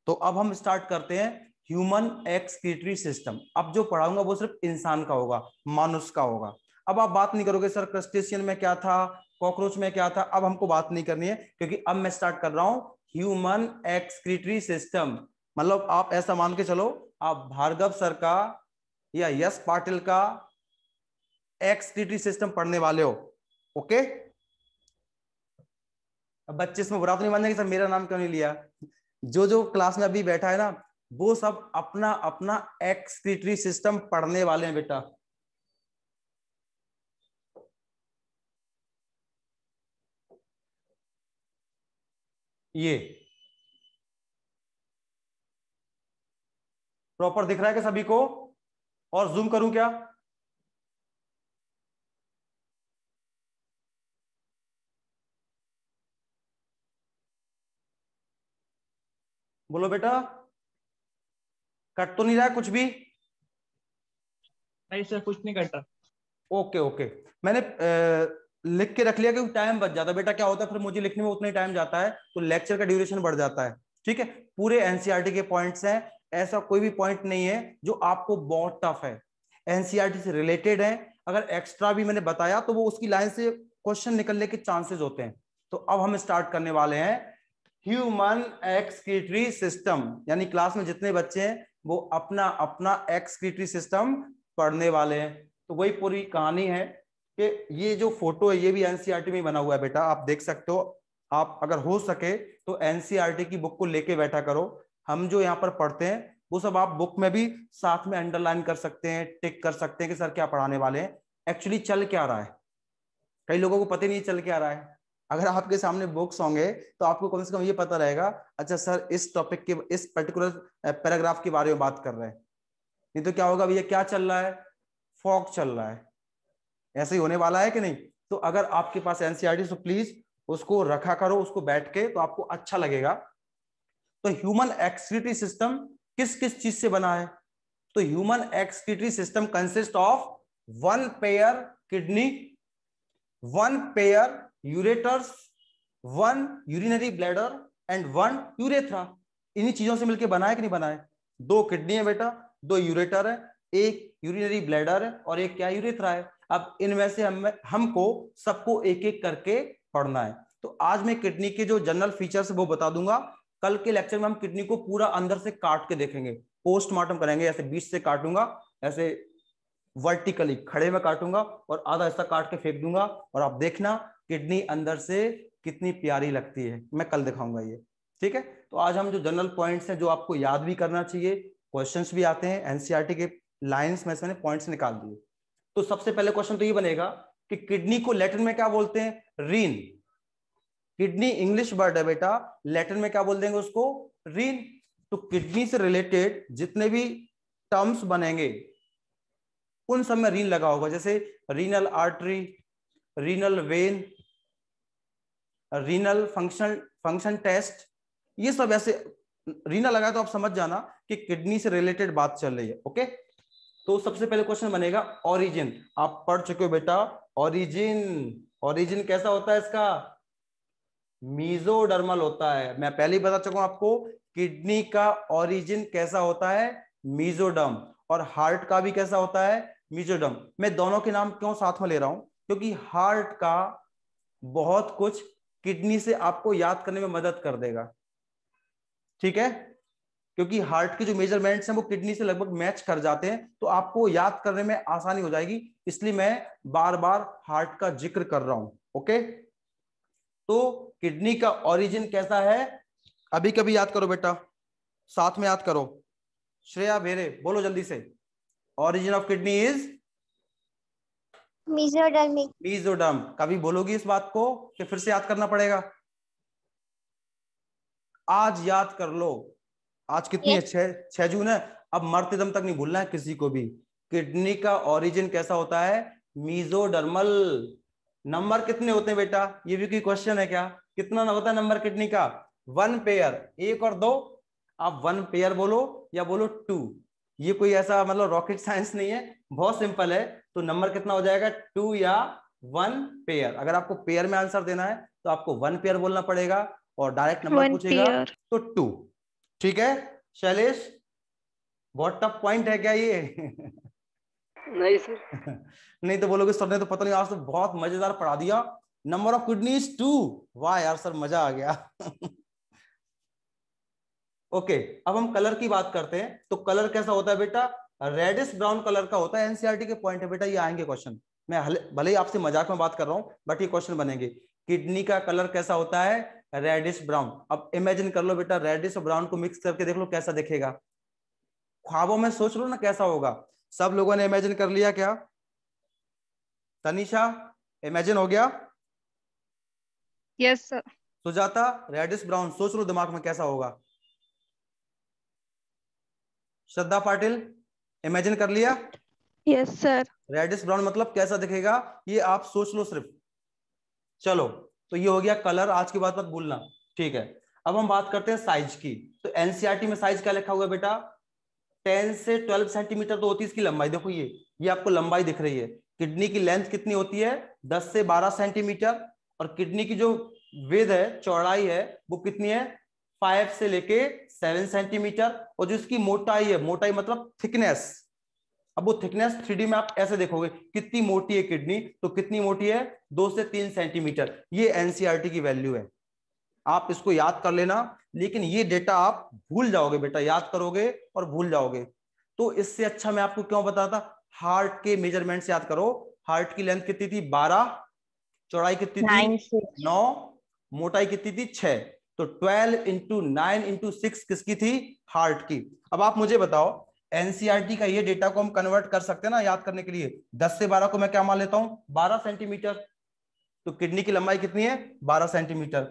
तो अब हम स्टार्ट करते हैं ह्यूमन एक्सक्रिटरी सिस्टम अब जो पढ़ाऊंगा वो सिर्फ इंसान का होगा मानुष का होगा अब आप बात नहीं करोगे सर क्रस्टेशियन में क्या था कॉकरोच में क्या था अब हमको बात नहीं करनी है क्योंकि अब मैं स्टार्ट कर रहा हूं ह्यूमन एक्सक्रीटरी सिस्टम मतलब आप ऐसा मान के चलो आप भार्गव सर का या यश पाटिल का एक्सक्रीटरी सिस्टम पढ़ने वाले हो ओके बच्चे इसमें बुरा तो नहीं मानेंगे सर मेरा नाम क्यों नहीं लिया जो जो क्लास में अभी बैठा है ना वो सब अपना अपना एक्सक्रीटरी सिस्टम पढ़ने वाले हैं बेटा ये प्रॉपर दिख रहा है क्या सभी को और जूम करूं क्या बोलो बेटा कट तो नहीं रहा कुछ भी नहीं सर कुछ नहीं कटा ओके ओके मैंने लिख के रख लिया क्योंकि टाइम बच जाता है बेटा क्या होता है फिर मुझे लिखने में उतना ही टाइम जाता है तो लेक्चर का ड्यूरेशन बढ़ जाता है ठीक है पूरे एनसीआरटी e के पॉइंट्स हैं ऐसा कोई भी पॉइंट नहीं है जो आपको बहुत टफ है एनसीआरटी e से रिलेटेड है अगर एक्स्ट्रा भी मैंने बताया तो वो उसकी लाइन से क्वेश्चन निकलने के चांसेस होते हैं तो अब हम स्टार्ट करने वाले हैं ह्यूमन एक्सक्रीटरी सिस्टम यानी क्लास में जितने बच्चे हैं वो अपना अपना एक्सक्रीटरी सिस्टम पढ़ने वाले हैं तो वही पूरी कहानी है कि ये जो फोटो है ये भी एनसीईआरटी e में बना हुआ है बेटा आप देख सकते हो आप अगर हो सके तो एनसीईआरटी e की बुक को लेके बैठा करो हम जो यहाँ पर पढ़ते हैं वो सब आप बुक में भी साथ में अंडरलाइन कर सकते हैं टिक कर सकते हैं कि सर क्या पढ़ाने वाले हैं एक्चुअली चल क्या रहा है कई लोगों को पता नहीं चल क्या रहा है अगर आपके सामने बुक्स होंगे तो आपको कम से कम ये पता रहेगा अच्छा सर इस टॉपिक के इस पर्टिकुलर पैराग्राफ के बारे में बात कर रहे हैं नहीं तो क्या होगा भैया क्या चल रहा है फॉक चल रहा है ऐसे ही होने वाला है कि नहीं तो अगर आपके पास एनसीआरटी e तो प्लीज उसको रखा करो उसको बैठ के तो आपको अच्छा लगेगा तो ह्यूमन एक्सक्रिटरी सिस्टम किस किस चीज से बना है तो human excretory system consist of one pair kidney one pair ureters one urinary bladder and one urethra इन्हीं चीजों से मिलकर बनाए कि नहीं बनाए दो किडनी है बेटा दो यूरेटर है एक यूरिनरी ब्लैडर है और एक क्या यूरेथ्रा है अब इनमें से हम हमको सबको एक एक करके पढ़ना है तो आज मैं किडनी के जो जनरल फीचर्स वो बता दूंगा कल के लेक्चर में हम किडनी को पूरा अंदर से काट के देखेंगे पोस्टमार्टम करेंगे ऐसे बीच से काटूंगा ऐसे वर्टिकली खड़े में काटूंगा और आधा हिस्सा काट के फेंक दूंगा और आप देखना किडनी अंदर से कितनी प्यारी लगती है मैं कल दिखाऊंगा ये ठीक है तो आज हम जो जनरल पॉइंट्स हैं जो आपको याद भी करना चाहिए क्वेश्चंस भी आते हैं एनसीआरटी के लाइंस में मैंने पॉइंट्स निकाल दिए तो सबसे पहले क्वेश्चन तो ये बनेगा कि किडनी को लैटिन में क्या बोलते हैं रीन किडनी इंग्लिश वर्ड है बेटा लैटिन में क्या बोल देंगे उसको रीन तो किडनी से रिलेटेड जितने भी टर्म्स बनेंगे उन सब में रीन लगा होगा जैसे renal artery renal vein renal function function test ये सब ऐसे रीना लगा तो आप समझ जाना कि किडनी से रिलेटेड बात चल रही है ओके तो सबसे पहले क्वेश्चन बनेगा ऑरिजिन आप पढ़ चुके हो बेटा ओरिजिन ओरिजिन कैसा होता है इसका मीजोडर्मल होता है मैं पहले ही बता चुका हूं आपको किडनी का ओरिजिन कैसा होता है मीजोडम और हार्ट का भी कैसा होता है मीजोडम मैं दोनों के नाम क्यों साथ में ले रहा हूं क्योंकि हार्ट का बहुत कुछ किडनी से आपको याद करने में मदद कर देगा ठीक है क्योंकि हार्ट के जो मेजरमेंट्स हैं वो किडनी से लगभग मैच कर जाते हैं तो आपको याद करने में आसानी हो जाएगी इसलिए मैं बार बार हार्ट का जिक्र कर रहा हूं ओके तो किडनी का ओरिजिन कैसा है अभी कभी याद करो बेटा साथ में याद करो श्रेया भेरे बोलो जल्दी से origin of kidney is mesoderm कभी बोलोगी इस बात को कि फिर से याद करना पड़ेगा आज याद कर लो आज कितनी है छह जून है अब मरते दम तक नहीं भूलना है किसी को भी किडनी का ओरिजिन कैसा होता है मीजोडर्मल नंबर कितने होते हैं बेटा ये भी कोई क्वेश्चन है क्या कितना होता है नंबर किडनी का वन पेयर एक और दो आप वन पेयर बोलो या बोलो टू ये कोई ऐसा मतलब रॉकेट साइंस नहीं है बहुत सिंपल है तो नंबर कितना हो जाएगा टू या वन पेयर अगर आपको पेयर में आंसर देना है तो आपको वन पेयर बोलना पड़ेगा और डायरेक्ट नंबर पूछेगा तो टू ठीक है शैलेश बहुत टफ पॉइंट है क्या ये नहीं सर नहीं तो बोलोगे सर ने तो पता नहीं आज तो बहुत मजेदार पढ़ा दिया नंबर ऑफ किडनीज टू वाह यार सर मजा आ गया ओके अब हम कलर की बात करते हैं तो कलर कैसा होता है बेटा रेडिस ब्राउन कलर का होता है एनसीआरटी e के पॉइंट है बेटा ये आएंगे क्वेश्चन मैं भले ही आपसे मजाक में बात कर रहा हूं बट ये क्वेश्चन बनेंगे किडनी का कलर कैसा होता है रेडिश ब्राउन अब इमेजिन कर लो बेटा रेडिश और ब्राउन को मिक्स करके देख लो कैसा दिखेगा ख्वाबों में सोच लो ना कैसा होगा सब लोगों ने इमेजिन कर लिया क्या तनिषा इमेजिन हो गया yes sir Sujata reddish brown सोच लो दिमाग में कैसा होगा श्रद्धा पाटिल इमेजिन कर लिया यस सर रेडिश ब्राउन मतलब कैसा दिखेगा ये आप सोच लो सिर्फ चलो तो ये हो गया कलर आज की बात मत भूलना ठीक है अब हम बात करते हैं साइज की तो एनसीआरटी e में साइज क्या लिखा हुआ है बेटा टेन से ट्वेल्व सेंटीमीटर तो होती है इसकी लंबाई देखो ये ये आपको लंबाई दिख रही है किडनी की लेंथ कितनी होती है दस से बारह सेंटीमीटर और किडनी की जो वेद है चौड़ाई है वो कितनी है फाइव से लेके सेवन सेंटीमीटर और जो इसकी मोटाई है मोटाई मतलब थिकनेस अब वो थिकनेस थ्री में आप ऐसे देखोगे कितनी मोटी है किडनी तो कितनी मोटी है दो से तीन सेंटीमीटर ये एनसीआरटी e की वैल्यू है आप इसको याद कर लेना लेकिन ये डेटा आप भूल जाओगे बेटा याद करोगे और भूल जाओगे तो इससे अच्छा मैं आपको क्यों बताता हार्ट के मेजरमेंट याद करो हार्ट की लेंथ कितनी थी बारह चौड़ाई कितनी थी नौ मोटाई कितनी थी छह तो twelve into nine into six किसकी थी हार्ट की अब आप मुझे बताओ एनसीआरटी का ये डेटा को हम कन्वर्ट कर सकते हैं ना याद करने के लिए 10 से 12 को मैं क्या मान लेता हूं 12 सेंटीमीटर तो किडनी की लंबाई कितनी है 12 सेंटीमीटर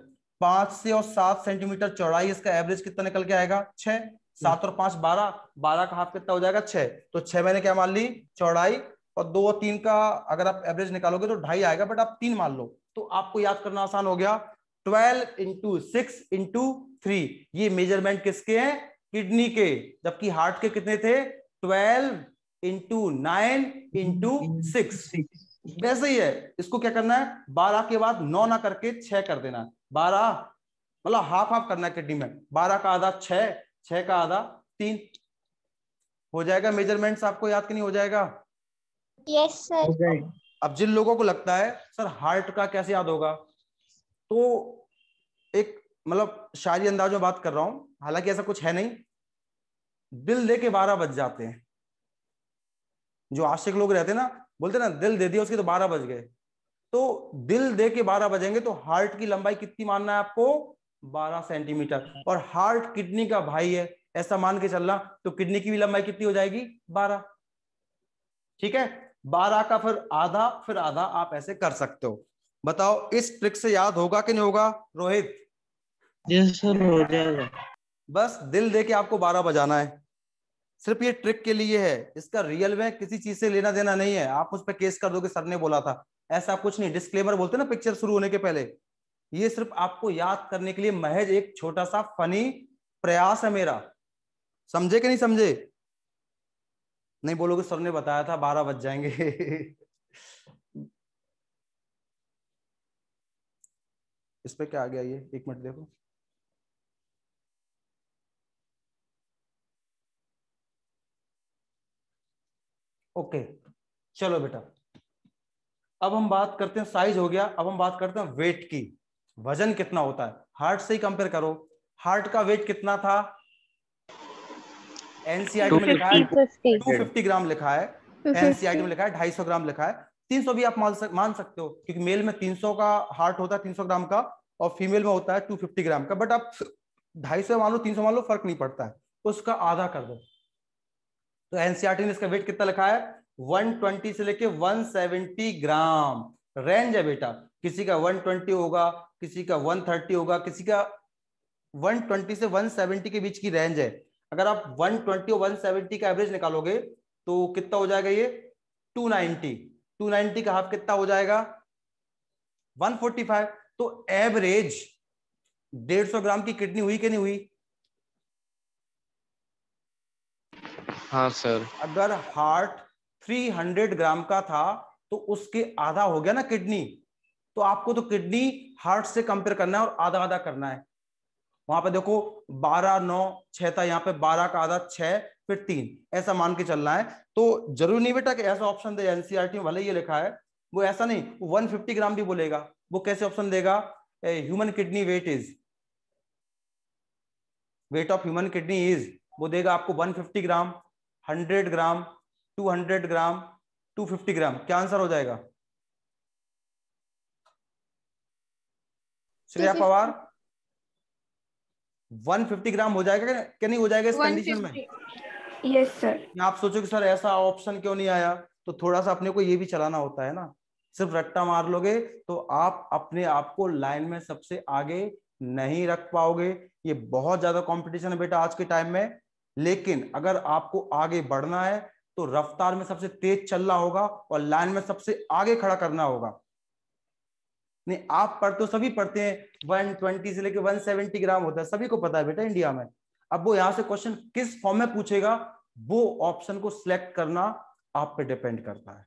पांच से और सात सेंटीमीटर चौड़ाई इसका एवरेज कितना निकल के आएगा छह सात और पांच बारह बारह का हाफ कितना हो जाएगा छह तो छह मैंने क्या मान ली चौड़ाई और दो और तीन का अगर आप एवरेज निकालोगे तो ढाई आएगा बट आप तीन मान लो तो आपको याद करना आसान हो गया twelve into six into three ये मेजरमेंट किसके हैं किडनी के जबकि हार्ट के कितने थे twelve into nine into six वैसे ही है इसको क्या करना है बारह के बाद नौ ना करके छह कर देना बारह मतलब हाफ हाफ करना है किडनी में बारह का आधा छह छह का आधा तीन हो जाएगा मेजरमेंट्स आपको याद कि नहीं हो जाएगा यस सर अब जिन लोगों को लगता है सर हार्ट का कैसे याद होगा तो एक मतलब शायरी अंदाज में बात कर रहा हूं हालांकि ऐसा कुछ है नहीं दिल दे के बारह बज जाते हैं जो आशिक लोग रहते हैं ना बोलते ना दिल दे दिया उसके तो बारह बज गए तो दिल दे के बारह बजेंगे तो हार्ट की लंबाई कितनी मानना है आपको बारह सेंटीमीटर और हार्ट किडनी का भाई है ऐसा मान के चलना तो किडनी की भी लंबाई कितनी हो जाएगी बारह ठीक है बारह का फिर आधा फिर आधा आप ऐसे कर सकते हो बताओ इस ट्रिक से याद होगा कि नहीं होगा रोहित जी सर हो जाएगा बस दिल दे के आपको बारह बजाना है सिर्फ ये ट्रिक के लिए है इसका रियल में किसी चीज से लेना देना नहीं है आप उस पर केस कर दोगे सर ने बोला था ऐसा कुछ नहीं डिस्क्लेमर बोलते ना पिक्चर शुरू होने के पहले ये सिर्फ आपको याद करने के लिए महज एक छोटा सा फनी प्रयास है मेरा समझे कि नहीं समझे नहीं बोलोगे सर ने बताया था बारह बज जाएंगे इस पर क्या आ गया ये एक मिनट देखो ओके चलो बेटा अब हम बात करते हैं साइज हो गया अब हम बात करते हैं वेट की वजन कितना होता है हार्ट से ही कंपेयर करो हार्ट का वेट कितना था एनसीआर में लिखा है टू फिफ्टी ग्राम लिखा है एनसीआर में लिखा है ढाई सौ ग्राम लिखा है तीन सौ भी आप मान, सक, मान सकते हो क्योंकि मेल में तीन सौ का हार्ट होता है तीन सौ ग्राम का और फीमेल में होता है टू फिफ्टी ग्राम का बट आप ढाई सौ मान लो तीन सौ मान लो फर्क नहीं पड़ता है उसका आधा कर दो तो एनसीआरटी e ने इसका वेट कितना लिखा है 120 से लेके 170 ग्राम रेंज है बेटा किसी का 120 होगा किसी का 130 होगा किसी का 120 से 170 के बीच की रेंज है अगर आप 120 और 170 का एवरेज निकालोगे तो कितना हो जाएगा ये 290 290 का हाफ कितना हो जाएगा 145 तो एवरेज 150 ग्राम की किडनी हुई कि नहीं हुई हाँ सर अगर हार्ट 300 ग्राम का था तो उसके आधा हो गया ना किडनी तो आपको तो किडनी हार्ट से कंपेयर करना है और आधा आधा करना है वहां पे देखो 12 नौ छह था यहाँ पे 12 का आधा छह फिर तीन ऐसा मान के चलना है तो जरूरी नहीं बेटा कि ऐसा ऑप्शन दे एनसीआर e भले ये लिखा है वो ऐसा नहीं वो 150 ग्राम भी बोलेगा वो कैसे ऑप्शन देगा human kidney weight is weight of human kidney is वो देगा आपको 150 gram hundred gram two hundred gram two fifty gram क्या आंसर हो जाएगा Shreya Pawar one fifty gram हो जाएगा क्या नहीं हो जाएगा इस कंडीशन में यस सर आप सोचो कि सर ऐसा ऑप्शन क्यों नहीं आया तो थोड़ा सा अपने को ये भी चलाना होता है ना सिर्फ रट्टा मार लोगे तो आप अपने आप को लाइन में सबसे आगे नहीं रख पाओगे ये बहुत ज्यादा कंपटीशन है बेटा आज के टाइम में लेकिन अगर आपको आगे बढ़ना है तो रफ्तार में सबसे तेज चलना होगा और लाइन में सबसे आगे खड़ा करना होगा नहीं आप पढ़ तो सभी पढ़ते हैं 120 से लेकर 170 ग्राम होता है सभी को पता है बेटा इंडिया में अब वो यहां से क्वेश्चन किस फॉर्म में पूछेगा वो ऑप्शन को सिलेक्ट करना आप पे डिपेंड करता है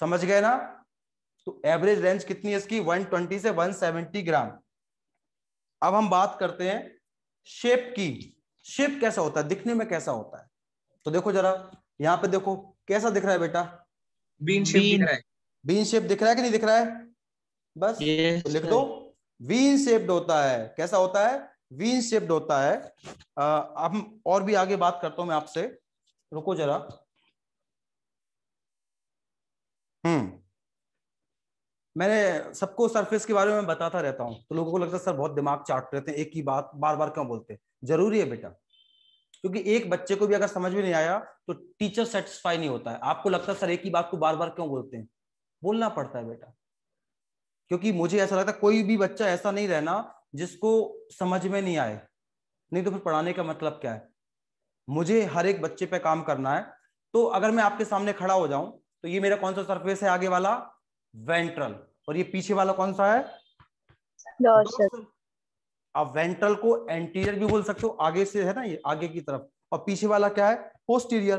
समझ गए ना तो एवरेज रेंज कितनी है इसकी 120 से 170 ग्राम अब हम बात करते हैं शेप की शेप कैसा होता है दिखने में कैसा होता है तो देखो जरा यहाँ पे देखो कैसा दिख रहा है बेटा बीन शेप दिख रहा है बीन शेप दिख रहा है कि नहीं दिख रहा है बस तो लिख दो वीन शेप्ड होता है कैसा होता है वीन शेप्ड होता है अब और भी आगे बात करता हूं मैं आपसे रुको जरा हम्म मैंने सबको सरफेस के बारे में बताता रहता हूँ तो लोगों को लगता है सर बहुत दिमाग चाट रहते हैं एक ही बात बार बार क्यों बोलते हैं जरूरी है बेटा क्योंकि एक बच्चे को भी अगर समझ में नहीं आया तो टीचर सेटिस्फाई नहीं होता है आपको लगता है सर एक ही बात को बार बार क्यों बोलते हैं बोलना पड़ता है बेटा क्योंकि मुझे ऐसा लगता है कोई भी बच्चा ऐसा नहीं रहना जिसको समझ में नहीं आए नहीं तो फिर पढ़ाने का मतलब क्या है मुझे हर एक बच्चे पे काम करना है तो अगर मैं आपके सामने खड़ा हो जाऊं तो ये मेरा कौन सा सरफेस है आगे वाला वेंट्रल और ये पीछे वाला कौन सा है आप वेंट्रल को एंटीरियर भी बोल सकते हो आगे से है ना ये आगे की तरफ और पीछे वाला क्या है पोस्टीरियर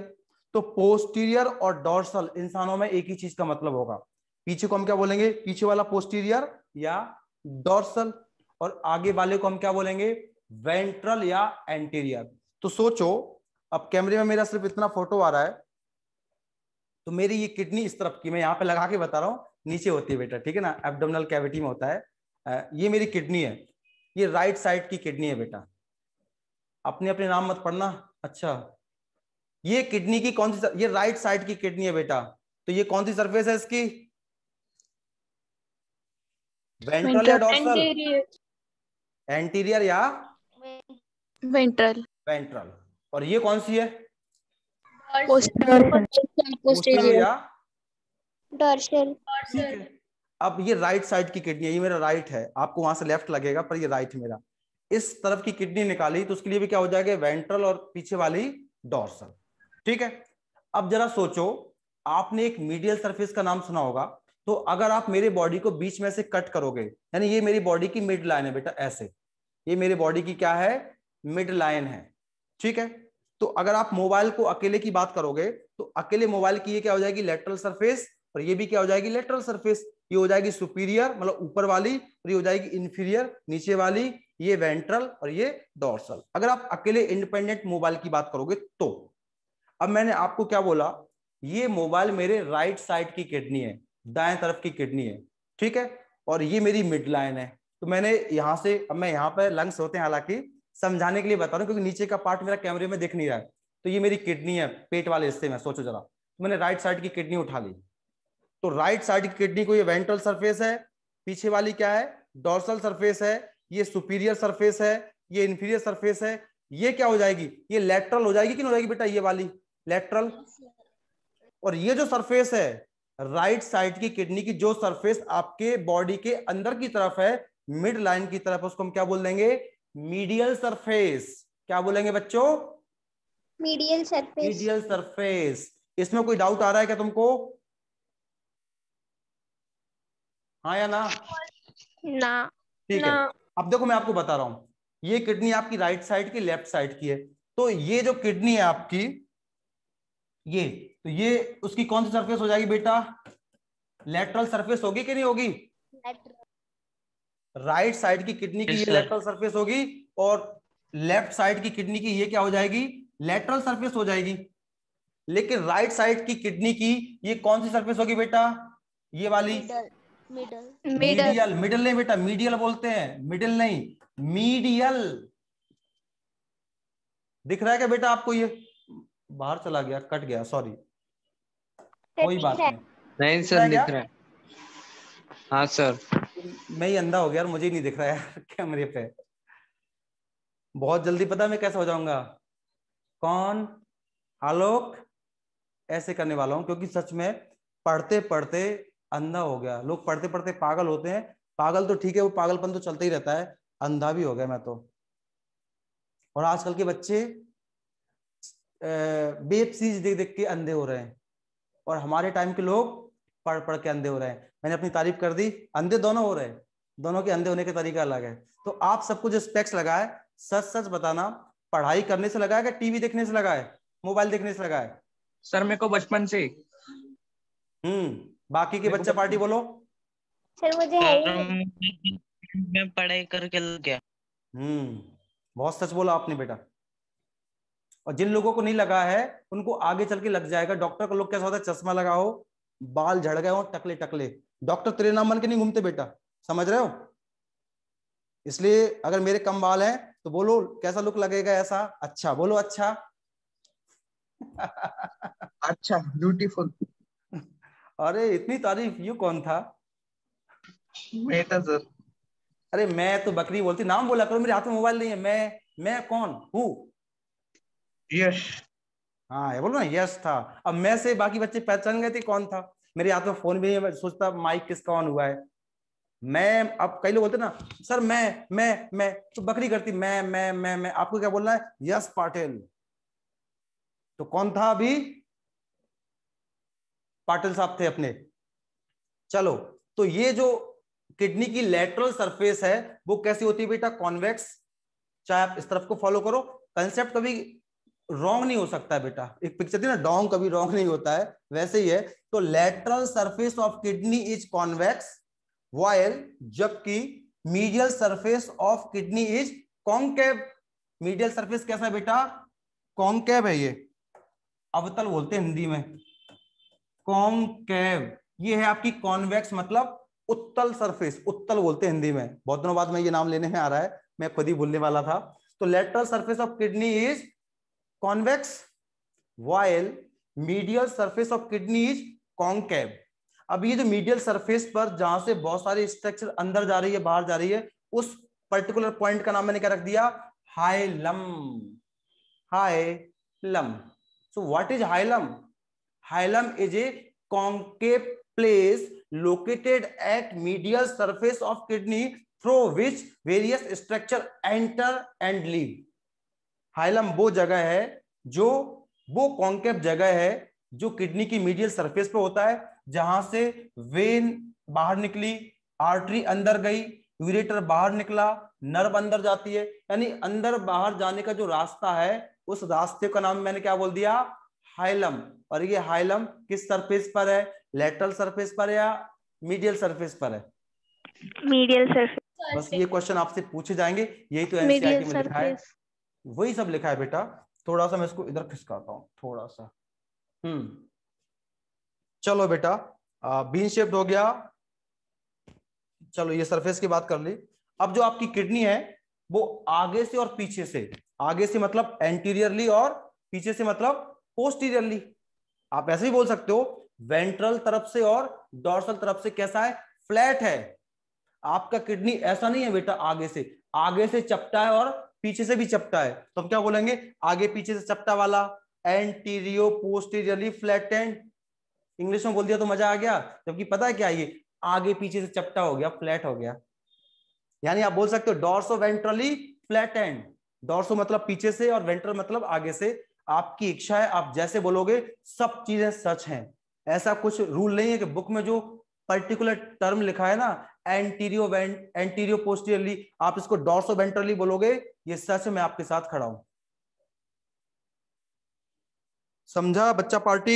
तो पोस्टीरियर और डोर्सल इंसानों में एक ही चीज का मतलब होगा पीछे को हम क्या बोलेंगे पीछे वाला पोस्टीरियर या डोर्सल और आगे वाले को हम क्या बोलेंगे वेंट्रल या एंटीरियर तो सोचो अब कैमरे में मेरा सिर्फ इतना फोटो आ रहा है तो मेरी ये किडनी इस तरफ की मैं यहां पे लगा के बता रहा हूं नीचे होती है बेटा ठीक है ना एबडोमिनल कैविटी में होता है ये मेरी किडनी है ये राइट साइड की किडनी है बेटा अपने अपने नाम मत पढ़ना अच्छा ये किडनी की कौन सी ये राइट साइड की किडनी है बेटा तो ये कौन सी सरफेस है इसकी वेंट्रल या डॉर्सल एंटीरियर या वेंट्रल वेंट्रल और ये कौन सी है पोस्टीरियर या डॉर्सल ठीक है अब ये राइट साइड की किडनी है ये मेरा राइट है आपको वहां से लेफ्ट लगेगा पर ये राइट मेरा इस तरफ की किडनी निकाली तो उसके लिए भी क्या हो जाएगा वेंट्रल और पीछे वाली डॉर्सल ठीक है अब जरा सोचो आपने एक मीडियल सरफेस का नाम सुना होगा तो अगर आप मेरे बॉडी को बीच में से कट करोगे यानी ये मेरी बॉडी की मिड लाइन है बेटा ऐसे ये मेरे बॉडी की क्या है मिड लाइन है ठीक है तो अगर आप मोबाइल को अकेले की बात करोगे तो अकेले मोबाइल की ये क्या हो जाएगी लेटरल सरफेस और ये भी क्या हो जाएगी लेटरल सरफेस ये हो जाएगी सुपीरियर मतलब ऊपर वाली और ये हो जाएगी इंफीरियर नीचे वाली ये वेंट्रल और ये डॉर्सल अगर आप अकेले इंडिपेंडेंट मोबाइल की बात करोगे तो अब मैंने आपको क्या बोला ये मोबाइल मेरे राइट साइड की किडनी है दाएं तरफ की किडनी है ठीक है और ये मेरी मिड लाइन है तो मैंने यहां से अब मैं यहां पर लंग्स होते हैं हालांकि समझाने के लिए बता रहा हूँ क्योंकि नीचे का पार्ट मेरा कैमरे में दिख नहीं रहा है तो ये मेरी किडनी है पेट वाले हिस्से में सोचो जरा तो मैंने राइट साइड की किडनी उठा ली तो राइट साइड की किडनी को ये वेंट्रल सरफेस है पीछे वाली क्या है डोर्सल सरफेस है ये सुपीरियर सरफेस है ये इंफीरियर सरफेस है ये क्या हो जाएगी ये लेटरल हो जाएगी कि नहीं हो जाएगी बेटा ये वाली लेटरल और ये जो सरफेस है राइट साइड की किडनी की जो सरफेस आपके बॉडी के अंदर की तरफ है मिड लाइन की तरफ उसको हम क्या बोल देंगे मीडियल सरफेस क्या बोलेंगे बच्चों मीडियल सरफेस मीडियल सरफेस इसमें कोई डाउट आ रहा है क्या तुमको हाँ या ना ना ठीक है अब देखो मैं आपको बता रहा हूं ये किडनी आपकी राइट साइड की लेफ्ट साइड की है तो ये जो किडनी है आपकी ये तो ये उसकी कौन सी सरफेस हो जाएगी बेटा लेटरल सरफेस होगी कि नहीं होगी राइट साइड की किडनी की ये लेटरल सरफेस होगी और लेफ्ट साइड की किडनी की ये क्या हो जाएगी लेटरल सरफेस हो जाएगी लेकिन राइट साइड की किडनी की ये कौन सी सरफेस होगी बेटा ये वाली मीडियल मिडिल नहीं बेटा मीडियल बोलते हैं मिडिल नहीं मीडियल दिख रहा है क्या बेटा आपको ये बाहर चला गया कट गया सॉरी कोई बात नहीं नहीं सर दिख रहा है हाँ सर मैं ही अंधा हो गया और मुझे नहीं दिख रहा है कैमरे पे बहुत जल्दी पता मैं कैसा हो जाऊंगा कौन आलोक ऐसे करने वाला हूं क्योंकि सच में पढ़ते पढ़ते अंधा हो गया लोग पढ़ते पढ़ते पागल होते हैं पागल तो ठीक है वो पागलपन तो चलता ही रहता है अंधा भी हो गया मैं तो और आजकल के बच्चे वेब सीरीज देख देख के अंधे हो रहे हैं और हमारे टाइम के लोग पढ़ पढ़ के अंधे हो रहे हैं मैंने अपनी तारीफ कर दी अंधे दोनों हो रहे हैं दोनों के अंधे होने का तरीका अलग है तो आप सबको जो स्पेक्स लगाए सच सच बताना पढ़ाई करने से लगाए क्या टीवी देखने से लगाए मोबाइल देखने से लगाए सर मेरे को बचपन से हम्म बाकी के बच्चा पार्टी बोलो सर मुझे हाँ, मैं पढ़ाई करके लग गया हम्म बहुत सच बोला आपने बेटा और जिन लोगों को नहीं लगा है उनको आगे चल के लग जाएगा डॉक्टर का लोग कैसा होता है चश्मा लगाओ बाल झड़ गए हो टकले टकले डॉक्टर तेरे नाम मन के नहीं घूमते बेटा समझ रहे हो इसलिए अगर मेरे कम बाल हैं तो बोलो कैसा लुक लगेगा ऐसा अच्छा बोलो अच्छा अच्छा ब्यूटीफुल अरे इतनी तारीफ यू कौन था मैं था सर अरे मैं तो बकरी बोलती नाम बोला करो मेरे हाथ में मोबाइल नहीं है मैं मैं कौन हूँ यश हाँ ये बोलो ना यश था अब मैं से बाकी बच्चे पहचान गए थे कौन था मेरे हाथ में फोन भी नहीं सोचता माइक किसका ऑन हुआ है मैं अब कई लोग बोलते ना सर मैं मैं मैं तो बकरी करती मैं मैं मैं मैं आपको क्या बोलना है यश पाटिल तो कौन था अभी पाटिल साहब थे अपने चलो तो ये जो किडनी की लेटरल सरफेस है वो कैसी होती है बेटा कॉन्वेक्स चाहे आप इस तरफ को फॉलो करो कंसेप्ट कभी रॉन्ग नहीं हो सकता बेटा एक पिक्चर थी ना डोंग कभी रॉन्ग नहीं होता है वैसे ही है तो lateral surface of kidney is convex while जबकि medial surface of kidney is concave medial surface कैसा है बेटा कॉन्केव है ये अवतल बोलते हैं हिंदी में कॉन्केव ये है आपकी कॉन्वेक्स मतलब उत्तल सरफेस उत्तल बोलते हैं हिंदी में बहुत दिनों बाद में ये नाम लेने में आ रहा है मैं खुद ही भूलने वाला था तो lateral surface of kidney is convex while medial surface of kidney is concave अब ये जो मीडियल सरफेस पर जहां से बहुत सारे स्ट्रक्चर अंदर जा रही है बाहर जा रही है उस पर्टिकुलर पॉइंट का नाम मैंने क्या रख दिया hilum hilum so what is hilum hilum is a concave place located at medial surface of kidney through which various structure enter and leave hilum वो जगह है जो वो कॉन्केप जगह है जो किडनी की मीडियल सरफेस पे होता है जहां से वेन बाहर निकली आर्टरी अंदर गई यूरेटर बाहर निकला नर्व अंदर जाती है यानी अंदर बाहर जाने का जो रास्ता है उस रास्ते का नाम मैंने क्या बोल दिया हाइलम और ये हाइलम किस सरफेस पर है लेटरल सरफेस पर या मीडियल सरफेस पर है मीडियल सरफेस बस ये क्वेश्चन आपसे पूछे जाएंगे यही तो में लिखा है वही सब लिखा है बेटा थोड़ा सा मैं इसको इधर खिसकाता हूँ थोड़ा सा हम्म चलो बेटा बीन शेप्ड हो गया चलो ये सरफेस की बात कर ली अब जो आपकी किडनी है वो आगे से और पीछे से आगे से मतलब एंटीरियरली और पीछे से मतलब पोस्टीरियरली आप ऐसे भी बोल सकते हो वेंट्रल तरफ से और डॉर्सल तरफ से कैसा है फ्लैट है आपका किडनी ऐसा नहीं है बेटा आगे से आगे से चपटा है और पीछे से भी चपटा है तो हम क्या बोलेंगे आगे पीछे से चपटा वाला एंटीरियो पोस्टीरियरली फ्लैटेंड इंग्लिश में बोल दिया तो मजा आ गया जबकि पता है क्या ये आगे पीछे से चपटा हो गया फ्लैट हो गया यानी आप बोल सकते हो dorso ventrally flat and dorso मतलब पीछे से और वेंट्रल मतलब आगे से आपकी इच्छा है आप जैसे बोलोगे सब चीजें सच हैं ऐसा कुछ रूल नहीं है कि बुक में जो पर्टिकुलर टर्म लिखा है ना एंटीरियो एंटीरियो पोस्टियरली आप इसको डॉर्सो बोलोगे ये सच मैं आपके साथ खड़ा हूं समझा बच्चा पार्टी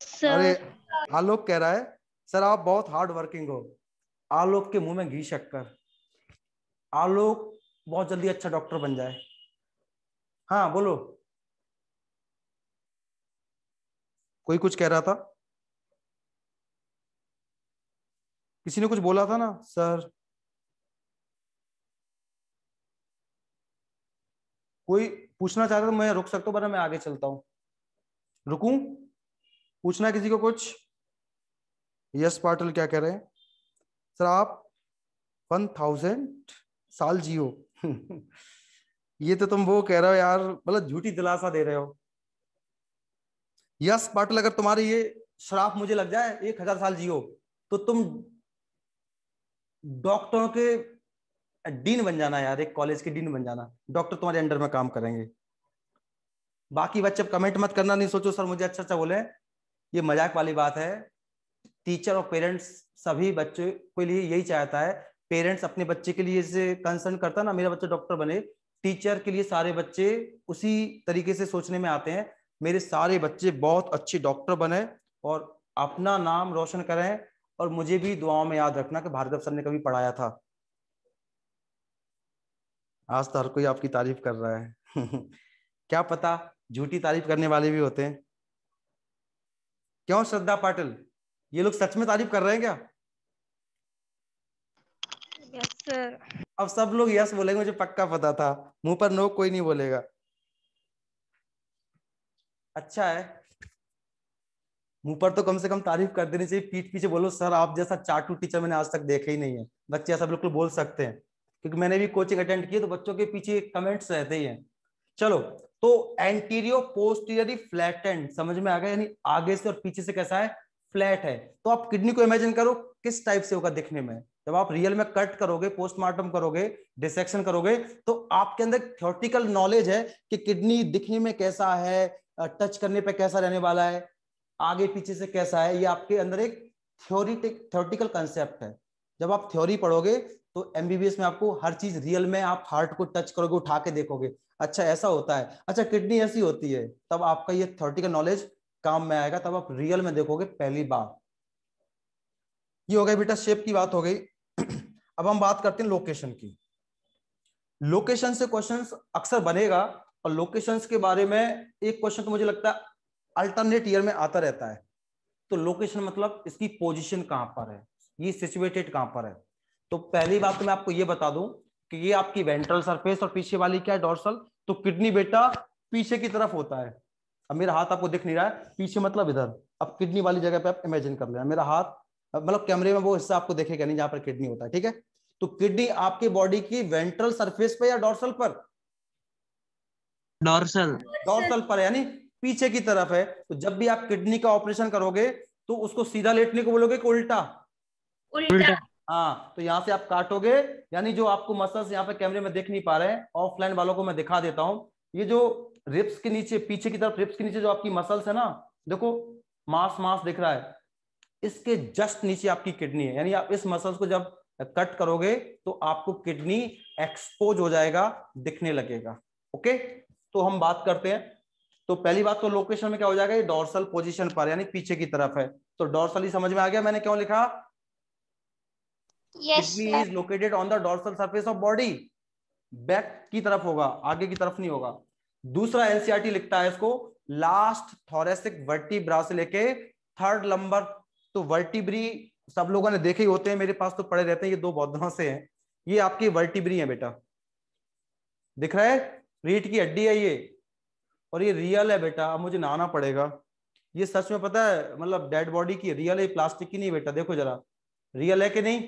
सर अरे आलोक कह रहा है सर आप बहुत हार्ड वर्किंग हो आलोक के मुंह में घी शक्कर आलोक बहुत जल्दी अच्छा डॉक्टर बन जाए हाँ बोलो कोई कुछ कह रहा था किसी ने कुछ बोला था ना सर कोई पूछना चाहता तो मैं रुक सकता हूं पर मैं आगे चलता हूं रुकू पूछना किसी को कुछ यस पाटिल क्या कह रहे हैं सर आप वन थाउजेंड साल जियो ये तो तुम वो कह रहे हो यार मतलब झूठी दिलासा दे रहे हो यस पाटिल अगर तुम्हारे ये श्राफ मुझे लग जाए एक हजार साल जियो तो तुम डॉक्टरों के डीन बन जाना यार एक कॉलेज के डीन बन जाना डॉक्टर तुम्हारे अंडर में काम करेंगे बाकी बच्चे कमेंट मत करना नहीं सोचो सर मुझे अच्छा अच्छा बोले ये मजाक वाली बात है टीचर और पेरेंट्स सभी बच्चों के लिए यही चाहता है पेरेंट्स अपने बच्चे के लिए कंसर्न करता ना मेरा बच्चा डॉक्टर बने टीचर के लिए सारे बच्चे उसी तरीके से सोचने में आते हैं मेरे सारे बच्चे बहुत अच्छे डॉक्टर बने और अपना नाम रोशन करें और मुझे भी दुआओं में याद रखना कि भार्गव सर ने कभी पढ़ाया था आज तो हर कोई आपकी तारीफ कर रहा है क्या पता झूठी तारीफ करने वाले भी होते हैं क्यों श्रद्धा पाटिल ये लोग सच में तारीफ कर रहे हैं क्या yes, अब सब लोग यस बोलेंगे मुझे पक्का पता था मुंह पर नो कोई नहीं बोलेगा अच्छा है मुंह पर तो कम से कम तारीफ कर देनी चाहिए पीठ पीछे बोलो सर आप जैसा चाटू टीचर मैंने आज तक देखा ही नहीं है बच्चे ऐसा बिल्कुल बोल सकते हैं क्योंकि मैंने भी कोचिंग अटेंड की तो बच्चों के पीछे कमेंट्स रहते ही हैं चलो तो एंटीरियो पोस्टीरियरी एंड समझ में आ गया यानी आगे से और पीछे से कैसा है फ्लैट है तो आप किडनी को इमेजिन करो किस टाइप से होगा दिखने में जब आप रियल में कट करोगे पोस्टमार्टम करोगे डिसेक्शन करोगे तो आपके अंदर थ्योरटिकल नॉलेज है कि किडनी दिखने में कैसा है टच करने पे कैसा रहने वाला है आगे पीछे से कैसा है ये आपके अंदर एक थ्योरिटिक थ्योरटिकल कंसेप्ट है जब आप थ्योरी पढ़ोगे तो एमबीबीएस में आपको हर चीज रियल में आप हार्ट को टच करोगे उठा के देखोगे अच्छा ऐसा होता है अच्छा किडनी ऐसी होती है तब आपका ये थ्योरटिकल नॉलेज काम में आएगा तब आप रियल में देखोगे पहली बार ये हो गया बेटा शेप की बात हो गई अब हम बात करते हैं लोकेशन की लोकेशन से क्वेश्चन अक्सर बनेगा और लोकेशंस के बारे में एक क्वेश्चन तो मुझे लगता है अल्टरनेट ईयर में आता रहता है तो लोकेशन मतलब इसकी पोजीशन कहां पर है ये सिचुएटेड कहां पर है तो पहली बात तो मैं आपको ये बता दूं कि ये आपकी वेंट्रल सरफेस और पीछे वाली क्या है डॉर्सल तो किडनी बेटा पीछे की तरफ होता है अब मेरा हाथ आपको दिख नहीं रहा है पीछे मतलब इधर अब किडनी वाली जगह पे आप इमेजिन कर लेना मेरा हाथ मतलब कैमरे में वो हिस्सा आपको देखेगा नहीं जहां पर किडनी होता है ठीक है तो किडनी आपके बॉडी की वेंट्रल सरफेस पर या डॉर्सल पर डॉर्सल डॉर्सल पर यानी पीछे की तरफ है तो जब भी आप किडनी का ऑपरेशन करोगे तो उसको सीधा लेटने को बोलोगे उल्टा उल्टा हाँ तो यहाँ से आप काटोगे यानी जो आपको मसल्स यहाँ पे कैमरे में देख नहीं पा रहे हैं ऑफलाइन वालों को मैं दिखा देता हूँ ये जो रिप्स के नीचे पीछे की तरफ रिप्स के नीचे जो आपकी मसल्स है ना देखो मांस मांस दिख रहा है इसके जस्ट नीचे आपकी किडनी है यानी आप इस मसल्स को जब कट करोगे तो आपको किडनी एक्सपोज हो जाएगा दिखने लगेगा ओके तो हम बात करते हैं तो पहली बात तो लोकेशन में क्या हो जाएगा ये डॉर्सल पोजीशन पर यानी पीछे की तरफ है तो डॉर्सल ही समझ में आ गया मैंने क्यों लिखा kidney is located on the dorsal surface of body back की तरफ होगा आगे की तरफ नहीं होगा दूसरा एनसीआरटी लिखता है इसको लास्ट थोरेसिक वर्टिब्रा से लेके थर्ड लंबर तो वर्टिब्री सब लोगों ने देखे ही होते हैं मेरे पास तो पड़े रहते हैं ये दो बौद्धों से हैं ये आपकी वर्टिब्री है बेटा दिख रहा है रीढ़ की हड्डी है ये और ये रियल है बेटा अब मुझे नहाना पड़ेगा ये सच में पता है मतलब डेड बॉडी की रियल है प्लास्टिक की नहीं बेटा देखो जरा रियल है कि नहीं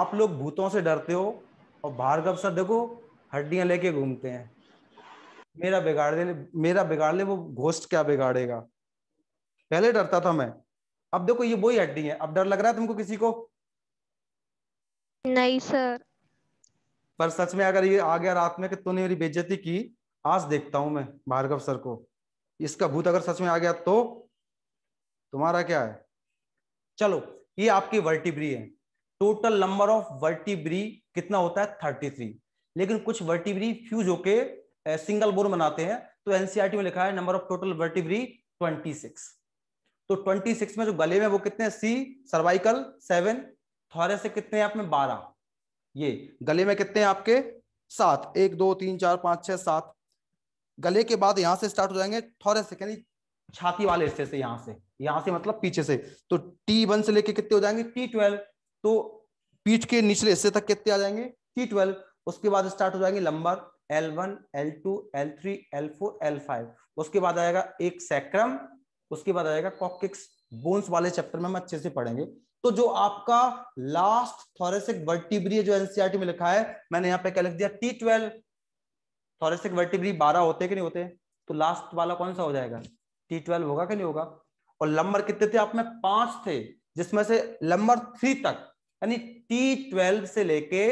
आप लोग भूतों से डरते हो और भार्गव सर देखो हड्डियां लेके घूमते हैं मेरा बिगाड़ ले मेरा बिगाड़ ले वो घोष्ट क्या बिगाड़ेगा पहले डरता था मैं अब देखो ये वही हड्डी है अब डर लग रहा है तुमको किसी को नहीं सर पर सच में अगर ये आ गया रात में कि तूने मेरी बेज्जती की आज देखता हूं मैं भार्गव सर को इसका भूत अगर सच में आ गया तो तुम्हारा क्या है चलो ये आपकी वर्टिब्री है टोटल नंबर ऑफ वर्टिब्री कितना होता है थर्टी थ्री लेकिन कुछ वर्टिब्री फ्यूज होके सिंगल बोन बनाते हैं तो एनसीआरटी e में लिखा है number of total vertebrae twenty six तो 26 में जो गले में वो कितने सी सर्वाइकल सेवन थोड़े से कितने आप में बारह ये गले में कितने आपके सात एक दो तीन चार पांच छह सात गले के बाद यहां से स्टार्ट हो जाएंगे थोड़े से कहीं छाती वाले हिस्से से यहां से यहां से मतलब पीछे से तो टी वन से लेके कितने हो जाएंगे टी ट्वेल्व तो पीठ के निचले हिस्से तक कितने आ जाएंगे टी ट्वेल्व उसके बाद स्टार्ट हो जाएंगे lumbar L one L two L three L four L five उसके बाद आएगा एक सैक्रम उसके बाद आएगा कॉकिक्स बोन्स वाले चैप्टर में हम अच्छे से पढ़ेंगे तो जो आपका लास्ट थोरेसिक वर्टिब्री जो एनसीआरटी e में लिखा है मैंने यहाँ पे क्या लिख दिया टी ट्वेल्व थोरेसिक वर्टिब्री बारह होते कि नहीं होते तो लास्ट वाला कौन सा हो जाएगा टी ट्वेल्व होगा कि नहीं होगा और लंबर कितने थे आप में पांच थे जिसमें से लंबर थ्री तक यानी टी ट्वेल्व से लेके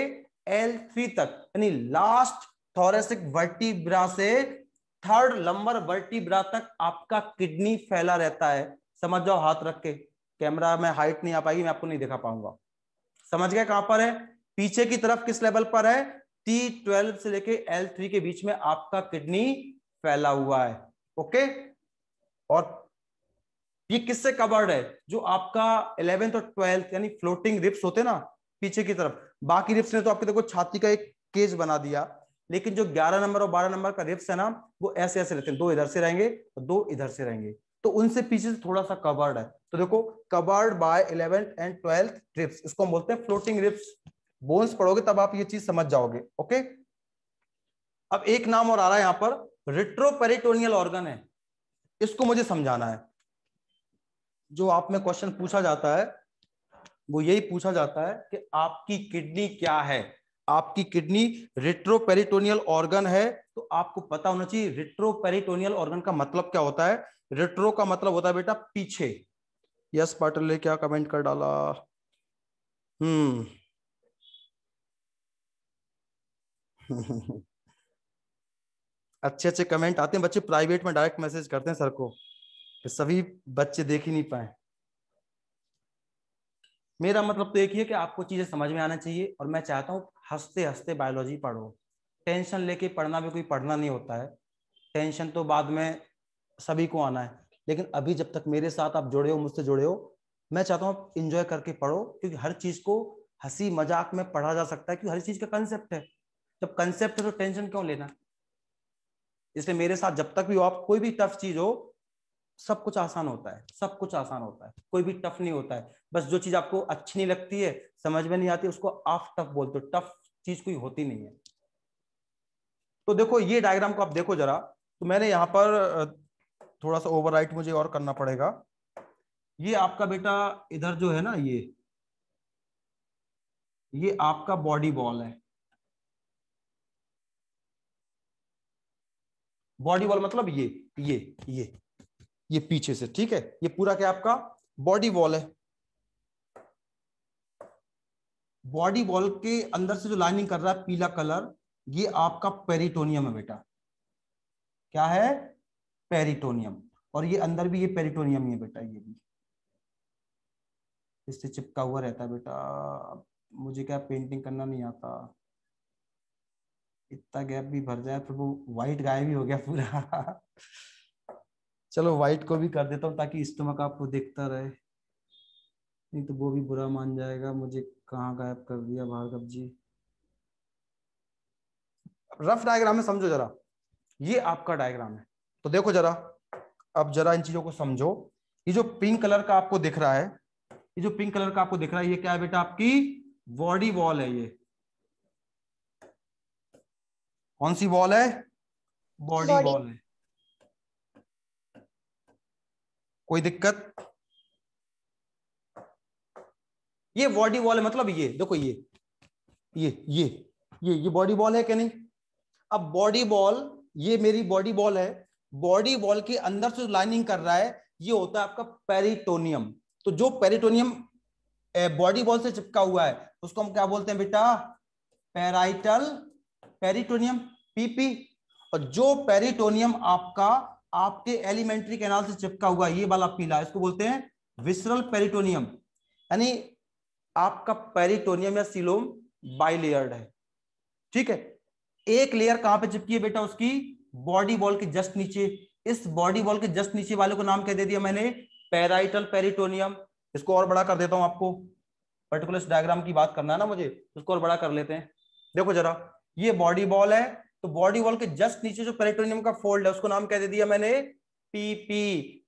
एल थ्री तक यानी लास्ट थोरेसिक वर्टिब्रा से थर्ड लंबर वर्टिब्रा तक आपका किडनी फैला रहता है समझ जाओ हाथ रख के कैमरा में हाइट नहीं आ पाएगी मैं आपको नहीं दिखा पाऊंगा समझ गया कहां पर है पीछे की तरफ किस लेवल पर है टी ट्वेल्व से लेके एल थ्री के बीच में आपका किडनी फैला हुआ है ओके और ये किससे कवर्ड है जो आपका इलेवेंथ और ट्वेल्थ यानी फ्लोटिंग रिप्स होते ना पीछे की तरफ बाकी रिप्स ने तो आपके देखो छाती का एक केज बना दिया लेकिन जो 11 नंबर और 12 नंबर का रिप्स है ना वो ऐसे ऐसे रहते हैं दो इधर से रहेंगे और दो इधर से रहेंगे तो उनसे पीछे से थोड़ा सा कवर्ड है तो देखो covered by eleventh and twelfth ribs इसको हम बोलते हैं फ्लोटिंग रिप्स बोन्स पढ़ोगे तब आप ये चीज समझ जाओगे ओके अब एक नाम और आ रहा है यहां पर रिट्रोपेरिटोनियल ऑर्गन है इसको मुझे समझाना है जो आप में क्वेश्चन पूछा जाता है वो यही पूछा जाता है कि आपकी किडनी क्या है आपकी किडनी रिट्रोपेरिटोनियल ऑर्गन है तो आपको पता होना चाहिए रिट्रोपेरिटोनियल ऑर्गन का मतलब क्या होता है रिट्रो का मतलब होता है बेटा पीछे यस पाटिल ने क्या कमेंट कर डाला हम्म अच्छे अच्छे कमेंट आते हैं बच्चे प्राइवेट में डायरेक्ट मैसेज करते हैं सर को सभी बच्चे देख ही नहीं पाए मेरा मतलब तो एक ही है कि आपको चीजें समझ में आना चाहिए और मैं चाहता हूं हंसते हंसते बायोलॉजी पढ़ो टेंशन लेके पढ़ना भी कोई पढ़ना नहीं होता है टेंशन तो बाद में सभी को आना है लेकिन अभी जब तक मेरे साथ आप जुड़े हो मुझसे जुड़े हो मैं चाहता हूँ आप इंजॉय करके पढ़ो क्योंकि हर चीज़ को हंसी मजाक में पढ़ा जा सकता है क्योंकि हर चीज़ का कंसेप्ट है जब कंसेप्ट है तो टेंशन क्यों लेना इसलिए मेरे साथ जब तक भी हो आप कोई भी टफ चीज़ हो सब कुछ आसान होता है सब कुछ आसान होता है कोई भी टफ नहीं होता है बस जो चीज आपको अच्छी नहीं लगती है समझ में नहीं आती उसको आप टफ बोलते हो टफ चीज कोई होती नहीं है तो देखो ये डायग्राम को आप देखो जरा तो मैंने यहाँ पर थोड़ा सा ओवरराइट मुझे और करना पड़ेगा ये आपका बेटा इधर जो है ना ये ये आपका बॉडी बॉल है बॉडी बॉल मतलब ये ये ये ये पीछे से ठीक है ये पूरा क्या आपका बॉडी वॉल है बॉडी वॉल के अंदर से जो लाइनिंग कर रहा है पीला कलर ये आपका पेरिटोनियम है बेटा क्या है पेरिटोनियम और ये अंदर भी ये पेरिटोनियम ही है बेटा ये भी इससे चिपका हुआ रहता है बेटा मुझे क्या पेंटिंग करना नहीं आता इतना गैप भी भर जाए फिर तो वो वाइट गायब ही हो गया पूरा चलो व्हाइट को भी कर देता हूँ ताकि स्टमक आपको देखता रहे नहीं तो वो भी बुरा मान जाएगा मुझे कहाँ गायब कर दिया भार्गव जी रफ डायग्राम है समझो जरा ये आपका डायग्राम है तो देखो जरा अब जरा इन चीजों को समझो ये जो पिंक कलर का आपको दिख रहा है ये जो पिंक कलर का आपको दिख रहा है ये क्या है बेटा आपकी बॉडी वॉल है ये कौन सी वॉल है बॉडी वॉल है कोई दिक्कत ये बॉडी बॉल है मतलब ये देखो ये ये ये ये ये बॉडी बॉल है क्या नहीं अब बॉडी बॉल ये मेरी बॉडी बॉल है बॉडी बॉल के अंदर से लाइनिंग कर रहा है ये होता है आपका पेरिटोनियम तो जो पेरिटोनियम बॉडी बॉल से चिपका हुआ है उसको हम क्या बोलते हैं बेटा पेराइटल पेरिटोनियम पीपी और जो पेरिटोनियम आपका आपके एलिमेंट्री कैनाल से चिपका हुआ ये वाला पीला इसको बोलते हैं विसरल पेरिटोनियम यानी आपका पेरिटोनियम या सिलोम बाइलेयर्ड है ठीक है एक लेयर कहां पे चिपकी है बेटा उसकी बॉडी बॉल के जस्ट नीचे इस बॉडी बॉल के जस्ट नीचे वाले को नाम कह दे दिया मैंने पेराइटल पेरिटोनियम इसको और बड़ा कर देता हूं आपको पर्टिकुलर डायग्राम की बात करना है ना मुझे इसको और बड़ा कर लेते हैं देखो जरा ये बॉडी बॉल है तो बॉडी वॉल के जस्ट नीचे जो पेरिटोनियम का फोल्ड है उसको नाम क्या दे दिया मैंने पीपी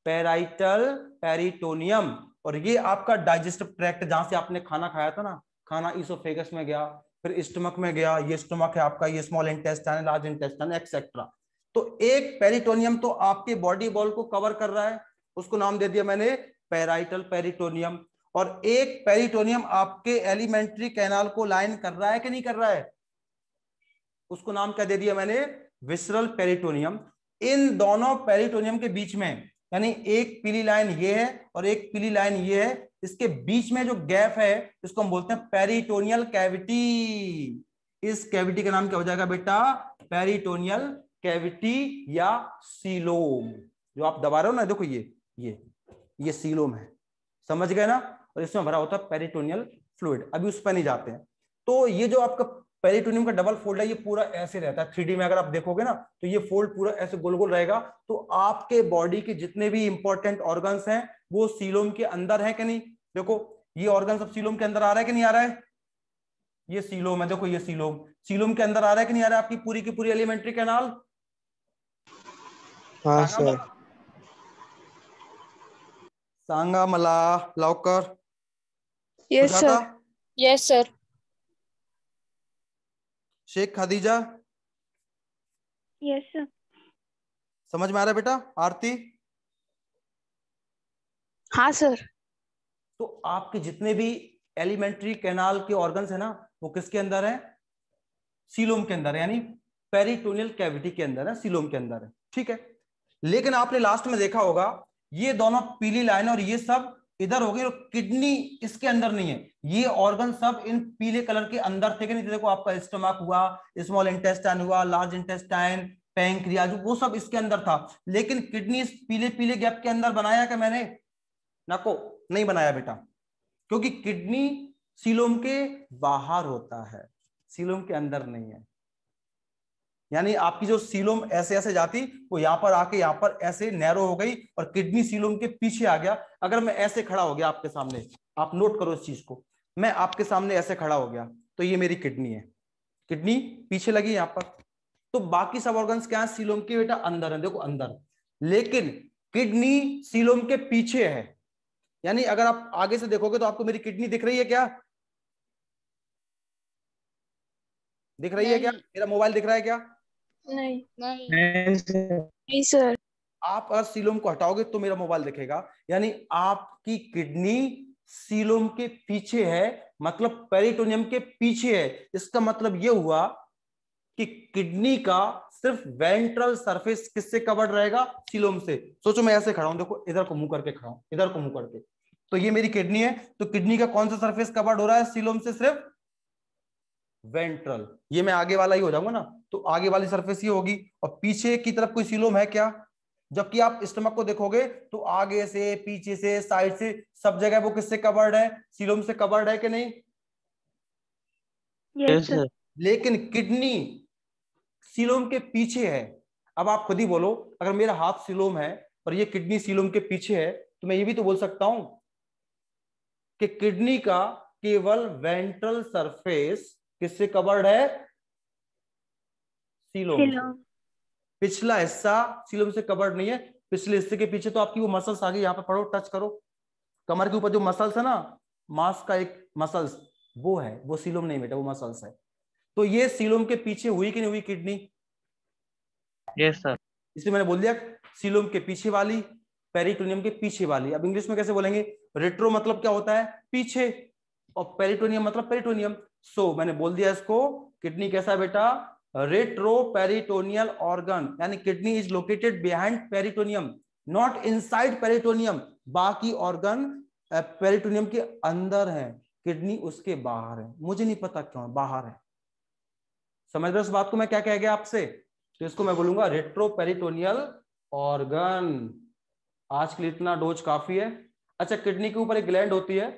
पेराइटल पेरिटोनियम और ये आपका डाइजेस्टिव ट्रैक्ट जहां से आपने खाना खाया था ना खाना इसोफेगस में गया फिर स्टमक में गया ये स्टमक है आपका ये small intestine large intestine etcetera तो एक पेरिटोनियम तो आपके बॉडी वॉल को कवर कर रहा है उसको नाम दे दिया मैंने पेराइटल पेरिटोनियम और एक पेरिटोनियम आपके एलिमेंट्री कैनाल को लाइन कर रहा है कि नहीं कर रहा है उसको नाम क्या दे दिया मैंने विसरल पेरिटोनियम इन दोनों पेरिटोनियम के बीच में यानी एक पीली लाइन ये है और एक पीली लाइन ये है इसके बीच में जो गैप है इसको हम बोलते हैं पेरिटोनियल कैविटी इस कैविटी का नाम क्या हो जाएगा बेटा पेरिटोनियल कैविटी या सीलोम जो आप दबा रहे हो ना देखो ये ये ये सीलोम है समझ गए ना और इसमें भरा होता है पेरिटोनियल फ्लूड अभी उस पर नहीं जाते हैं तो ये जो आपका पेरिटोनियम का डबल फोल्ड है ये पूरा ऐसे रहता है थ्री में अगर आप देखोगे ना तो ये फोल्ड पूरा ऐसे गोल गोल रहेगा तो आपके बॉडी के जितने भी इंपॉर्टेंट ऑर्गन्स हैं वो सीलोम के अंदर है कि नहीं देखो ये ऑर्गन सब सीलोम के अंदर आ रहा है कि नहीं आ रहा है ये सीलोम है देखो ये सीलोम सीलोम के अंदर आ रहा है कि नहीं आ रहा है आपकी पूरी की पूरी एलिमेंट्री कैनाल हाँ, सांगा मला लॉकर yes sir yes sir Sheikh Khadija yes yes, समझ में आ रहा बेटा आरती हाँ सर तो आपके जितने भी एलिमेंट्री कैनाल के ऑर्गन्स है ना वो किसके अंदर है सीलोम के अंदर यानी पेरिटोनियल कैविटी के अंदर है सीलोम के अंदर है ठीक है लेकिन आपने लास्ट में देखा होगा ये दोनों पीली लाइन और ये सब इधर हो गई किडनी इसके अंदर नहीं है ये ऑर्गन सब इन पीले कलर के अंदर थे नहीं देखो आपका स्टमक हुआ स्मॉल इंटेस्टाइन हुआ लार्ज इंटेस्टाइन जो वो सब इसके अंदर था लेकिन किडनी इस पीले पीले गैप के अंदर बनाया क्या मैंने को नहीं बनाया बेटा क्योंकि किडनी सीलोम के बाहर होता है सीलोम के अंदर नहीं है यानी आपकी जो सीलोम ऐसे ऐसे जाती वो यहां पर आके यहाँ पर ऐसे नैरो हो गई और किडनी सीलोम के पीछे आ गया अगर मैं ऐसे खड़ा हो गया आपके सामने आप नोट करो इस चीज को मैं आपके सामने ऐसे खड़ा हो गया तो ये मेरी किडनी है किडनी पीछे लगी यहाँ पर तो बाकी सब ऑर्गन क्या है सीलोम के बेटा अंदर है देखो अंदर लेकिन किडनी सीलोम के पीछे है यानी अगर आप आगे से देखोगे तो आपको मेरी किडनी दिख रही है क्या दिख रही है क्या मेरा मोबाइल दिख रहा है क्या नहीं नहीं सर आप को हटाओगे तो मेरा मोबाइल दिखेगा यानी आपकी किडनी सीलोम के पीछे है मतलब पेरिटोनियम के पीछे है इसका मतलब यह हुआ कि किडनी का सिर्फ वेंट्रल सरफेस किससे कवर्ड रहेगा सीलोम से सोचो मैं ऐसे खड़ा हूं देखो इधर को मुंह करके खड़ा हूं इधर को मुंह करके तो ये मेरी किडनी है तो किडनी का कौन सा सरफेस कवर्ड हो रहा है सीलोम से सिर्फ वेंट्रल ये मैं आगे वाला ही हो जाऊंगा ना तो आगे वाली सरफेस ही होगी और पीछे की तरफ कोई सिलोम है क्या जबकि आप स्टमक को देखोगे तो आगे से पीछे से साइड से सब जगह वो किससे कवर्ड है सिलोम से कवर्ड है कि नहीं yes, लेकिन किडनी सिलोम के पीछे है अब आप खुद ही बोलो अगर मेरा हाथ सिलोम है और ये किडनी सिलोम के पीछे है तो मैं ये भी तो बोल सकता हूं कि किडनी का केवल वेंट्रल सरफेस किससे कवर्ड है सीलोम पिछला हिस्सा सीलोम से कवर्ड नहीं है पिछले हिस्से के पीछे तो आपकी वो मसल्स आ गई यहाँ पे पढ़ो टच करो कमर के ऊपर जो मसल्स है ना मांस का एक मसल्स वो है वो सीलोम नहीं बेटा वो मसल्स है तो ये सीलोम के पीछे हुई कि नहीं हुई किडनी यस सर इसलिए मैंने बोल दिया सीलोम के पीछे वाली पेरिटोनियम के पीछे वाली अब इंग्लिश में कैसे बोलेंगे रेट्रो मतलब क्या होता है पीछे और पेरिटोनियम मतलब पेरिटोनियम सो मैंने बोल दिया इसको किडनी कैसा बेटा रेट्रोपेरिटोनियल ऑर्गन यानी kidney is located behind peritoneum not inside peritoneum बाकी ऑर्गन पेरिटोनियम के अंदर है किडनी उसके बाहर है मुझे नहीं पता क्यों बाहर है समझ रहे उस बात को मैं क्या कह गया आपसे तो इसको मैं बोलूंगा रेट्रोपेरिटोनियल ऑर्गन आज के लिए इतना डोज काफी है अच्छा किडनी के ऊपर एक ग्लैंड होती है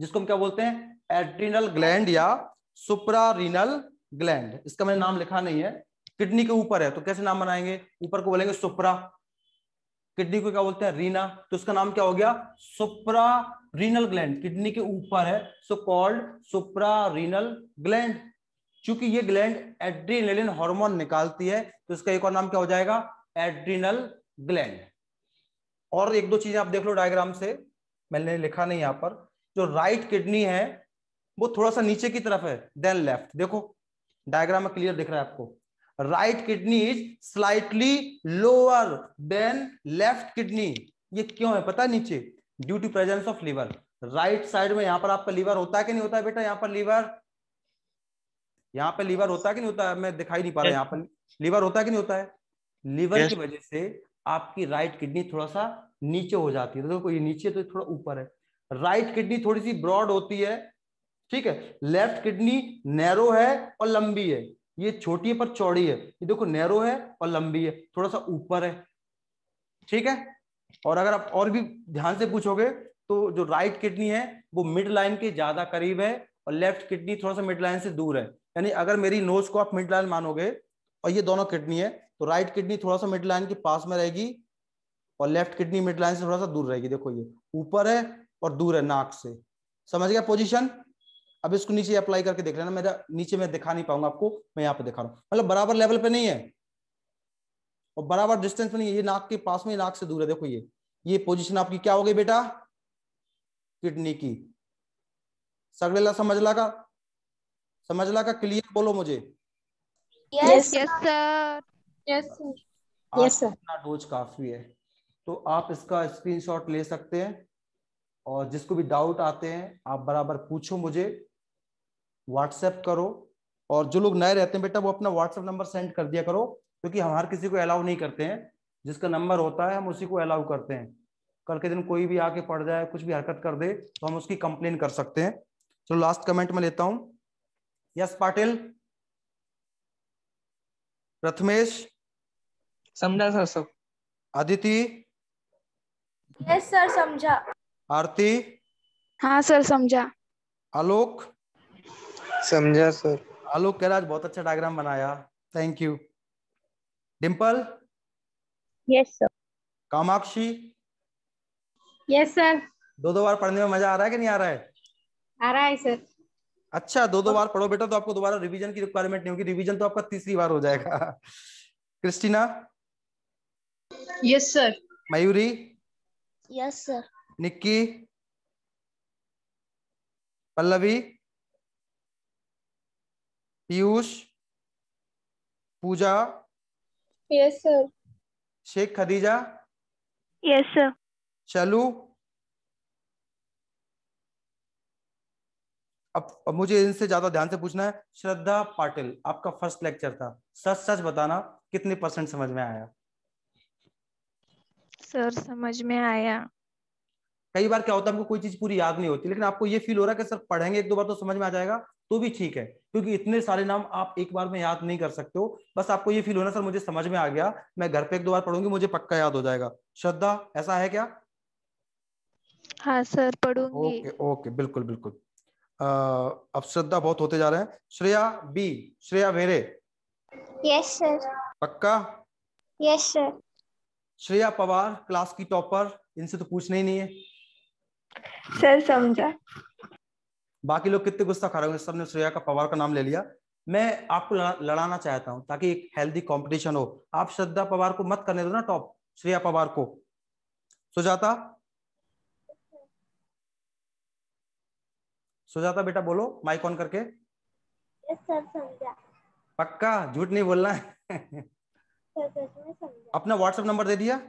जिसको हम क्या बोलते हैं एड्रिनल ग्लैंड या सुप्रारिनल ग्लैंड इसका मैंने नाम लिखा नहीं है किडनी के ऊपर है तो कैसे नाम बनाएंगे ऊपर को बोलेंगे सुप्रा किडनी को क्या बोलते हैं रीना तो इसका नाम क्या हो गया सुप्रा रीनल ग्लैंड किडनी के ऊपर है so called supra renal gland क्योंकि ये ग्लैंड एड्रीन हार्मोन निकालती है तो इसका एक और नाम क्या हो जाएगा एड्रीनल ग्लैंड और एक दो चीजें आप देख लो डायग्राम से मैंने लिखा नहीं यहां पर जो राइट किडनी है वो थोड़ा सा नीचे की तरफ है देन लेफ्ट देखो डायग्राम में क्लियर दिख रहा है आपको right kidney is slightly lower than left kidney ये क्यों है पता है नीचे due to presence of liver right side में यहां पर आपका लीवर होता है कि नहीं होता है बेटा यहाँ पर लीवर यहाँ पर लीवर होता है कि नहीं होता है मैं दिखाई नहीं पा रहा यहाँ पर लीवर होता है कि नहीं होता है लीवर की वजह से आपकी राइट किडनी थोड़ा सा नीचे हो जाती है देखो तो ये नीचे तो थोड़ा ऊपर है राइट किडनी थोड़ी सी ब्रॉड होती है ठीक है लेफ्ट किडनी नैरो है और लंबी है ये छोटी है पर चौड़ी है ये देखो नैरो है और लंबी है थोड़ा सा ऊपर है ठीक है और अगर आप और भी ध्यान से पूछोगे तो जो राइट किडनी है वो मिड लाइन के ज्यादा करीब है और लेफ्ट किडनी थोड़ा सा मिड लाइन से दूर है यानी अगर मेरी नोज को आप मिड लाइन मानोगे और ये दोनों किडनी है तो राइट किडनी थोड़ा सा मिड लाइन के पास में रहेगी और लेफ्ट किडनी मिड लाइन से थोड़ा सा दूर रहेगी देखो ये ऊपर है और दूर है नाक से समझ गया पोजिशन अब इसको नीचे अप्लाई करके देख लेना मेरा नीचे मैं दिखा नहीं पाऊंगा आपको मैं यहाँ पे दिखा रहा हूँ मतलब बराबर लेवल पे नहीं है और बराबर डिस्टेंस पे नहीं है ये नाक के पास में नाक से दूर है देखो ये ये पोजिशन आपकी क्या हो गई बेटा किडनी की ला समझ का समझ का क्लियर बोलो मुझे yes sir yes sir yes sir डोज काफी है तो आप इसका स्क्रीनशॉट ले सकते हैं और जिसको भी डाउट आते हैं आप बराबर पूछो मुझे व्हाट्सएप करो और जो लोग नए रहते हैं बेटा वो अपना व्हाट्सएप नंबर सेंड कर दिया करो क्योंकि हम हर किसी को अलाउ नहीं करते हैं जिसका नंबर होता है हम उसी को अलाउ करते हैं कल के दिन कोई भी आके पड़ जाए कुछ भी हरकत कर दे तो हम उसकी कंप्लेन कर सकते हैं चलो लास्ट कमेंट में लेता हूं यस पाटिल प्रथमेश समझा सर सब आदिति यस सर समझा आरती हाँ सर समझा आलोक समझा सर आलोक कह रहा बहुत अच्छा डायग्राम बनाया thank you Dimple yes sir Kamakshi yes sir दो दो बार पढ़ने में मजा आ रहा है कि नहीं आ रहा है आ रहा है सर अच्छा दो दो बार पढ़ो बेटा तो आपको दोबारा रिवीजन की रिक्वायरमेंट नहीं होगी रिवीजन तो आपका तीसरी बार हो जाएगा Christina yes sir Mayuri yes sir Nikki Pallavi Piyush Puja yes sir Sheikh Khadija yes sir चलू अब मुझे इनसे ज्यादा ध्यान से पूछना है श्रद्धा पाटिल आपका फर्स्ट लेक्चर था सच सच बताना कितने परसेंट समझ में आया सर समझ में आया कई बार क्या होता है हमको कोई चीज पूरी याद नहीं होती लेकिन आपको ये फील हो रहा है कि सर पढ़ेंगे एक दो बार तो समझ में आ जाएगा तो भी ठीक है क्योंकि इतने सारे नाम आप एक बार में याद नहीं कर सकते हो बस आपको ये फील होना सर मुझे समझ में आ गया मैं घर पे एक दो बार पढ़ूंगी मुझे पक्का याद हो जाएगा श्रद्धा ऐसा है क्या हाँ सर पढ़ूंगी ओके ओके बिल्कुल बिल्कुल अब श्रद्धा बहुत होते जा रहे हैं श्रेया बी श्रेया मेरे यस सर पक्का yes sir Shreya Pawar class की टॉपर इनसे तो पूछना ही नहीं है सर समझा बाकी लोग कितने गुस्सा खा रहे होंगे सबने श्रेया का पवार का नाम ले लिया मैं आपको लड़ाना चाहता हूं ताकि एक हेल्दी कंपटीशन हो आप श्रद्धा पवार को मत करने दो ना टॉप श्रेया पवार को सुजाता सुजाता बेटा बोलो माइक ऑन करके सर समझा पक्का झूठ नहीं बोलना है अपना व्हाट्सएप नंबर दे दिया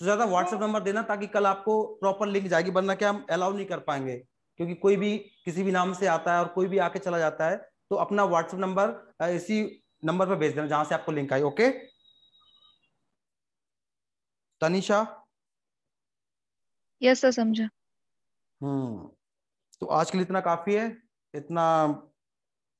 तो ज्यादा व्हाट्सएप तो नंबर देना ताकि कल आपको प्रॉपर लिंक जाएगी वरना क्या हम अलाउ नहीं कर पाएंगे क्योंकि कोई भी किसी भी नाम से आता है और कोई भी आके चला जाता है तो अपना व्हाट्सएप नंबर इसी नंबर पर भेज देना जहां से आपको लिंक आई ओके तनिषा यस सर समझा हम्म तो आज के लिए इतना काफी है इतना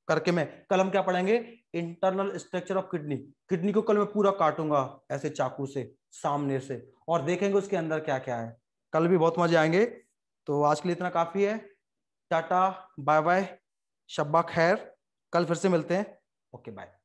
करके मैं कल हम क्या पढ़ेंगे internal structure of kidney kidney को कल मैं पूरा काटूंगा ऐसे चाकू से सामने से और देखेंगे उसके अंदर क्या क्या है कल भी बहुत मजे आएंगे तो आज के लिए इतना काफ़ी है टाटा बाय बाय शब्बा खैर कल फिर से मिलते हैं ओके बाय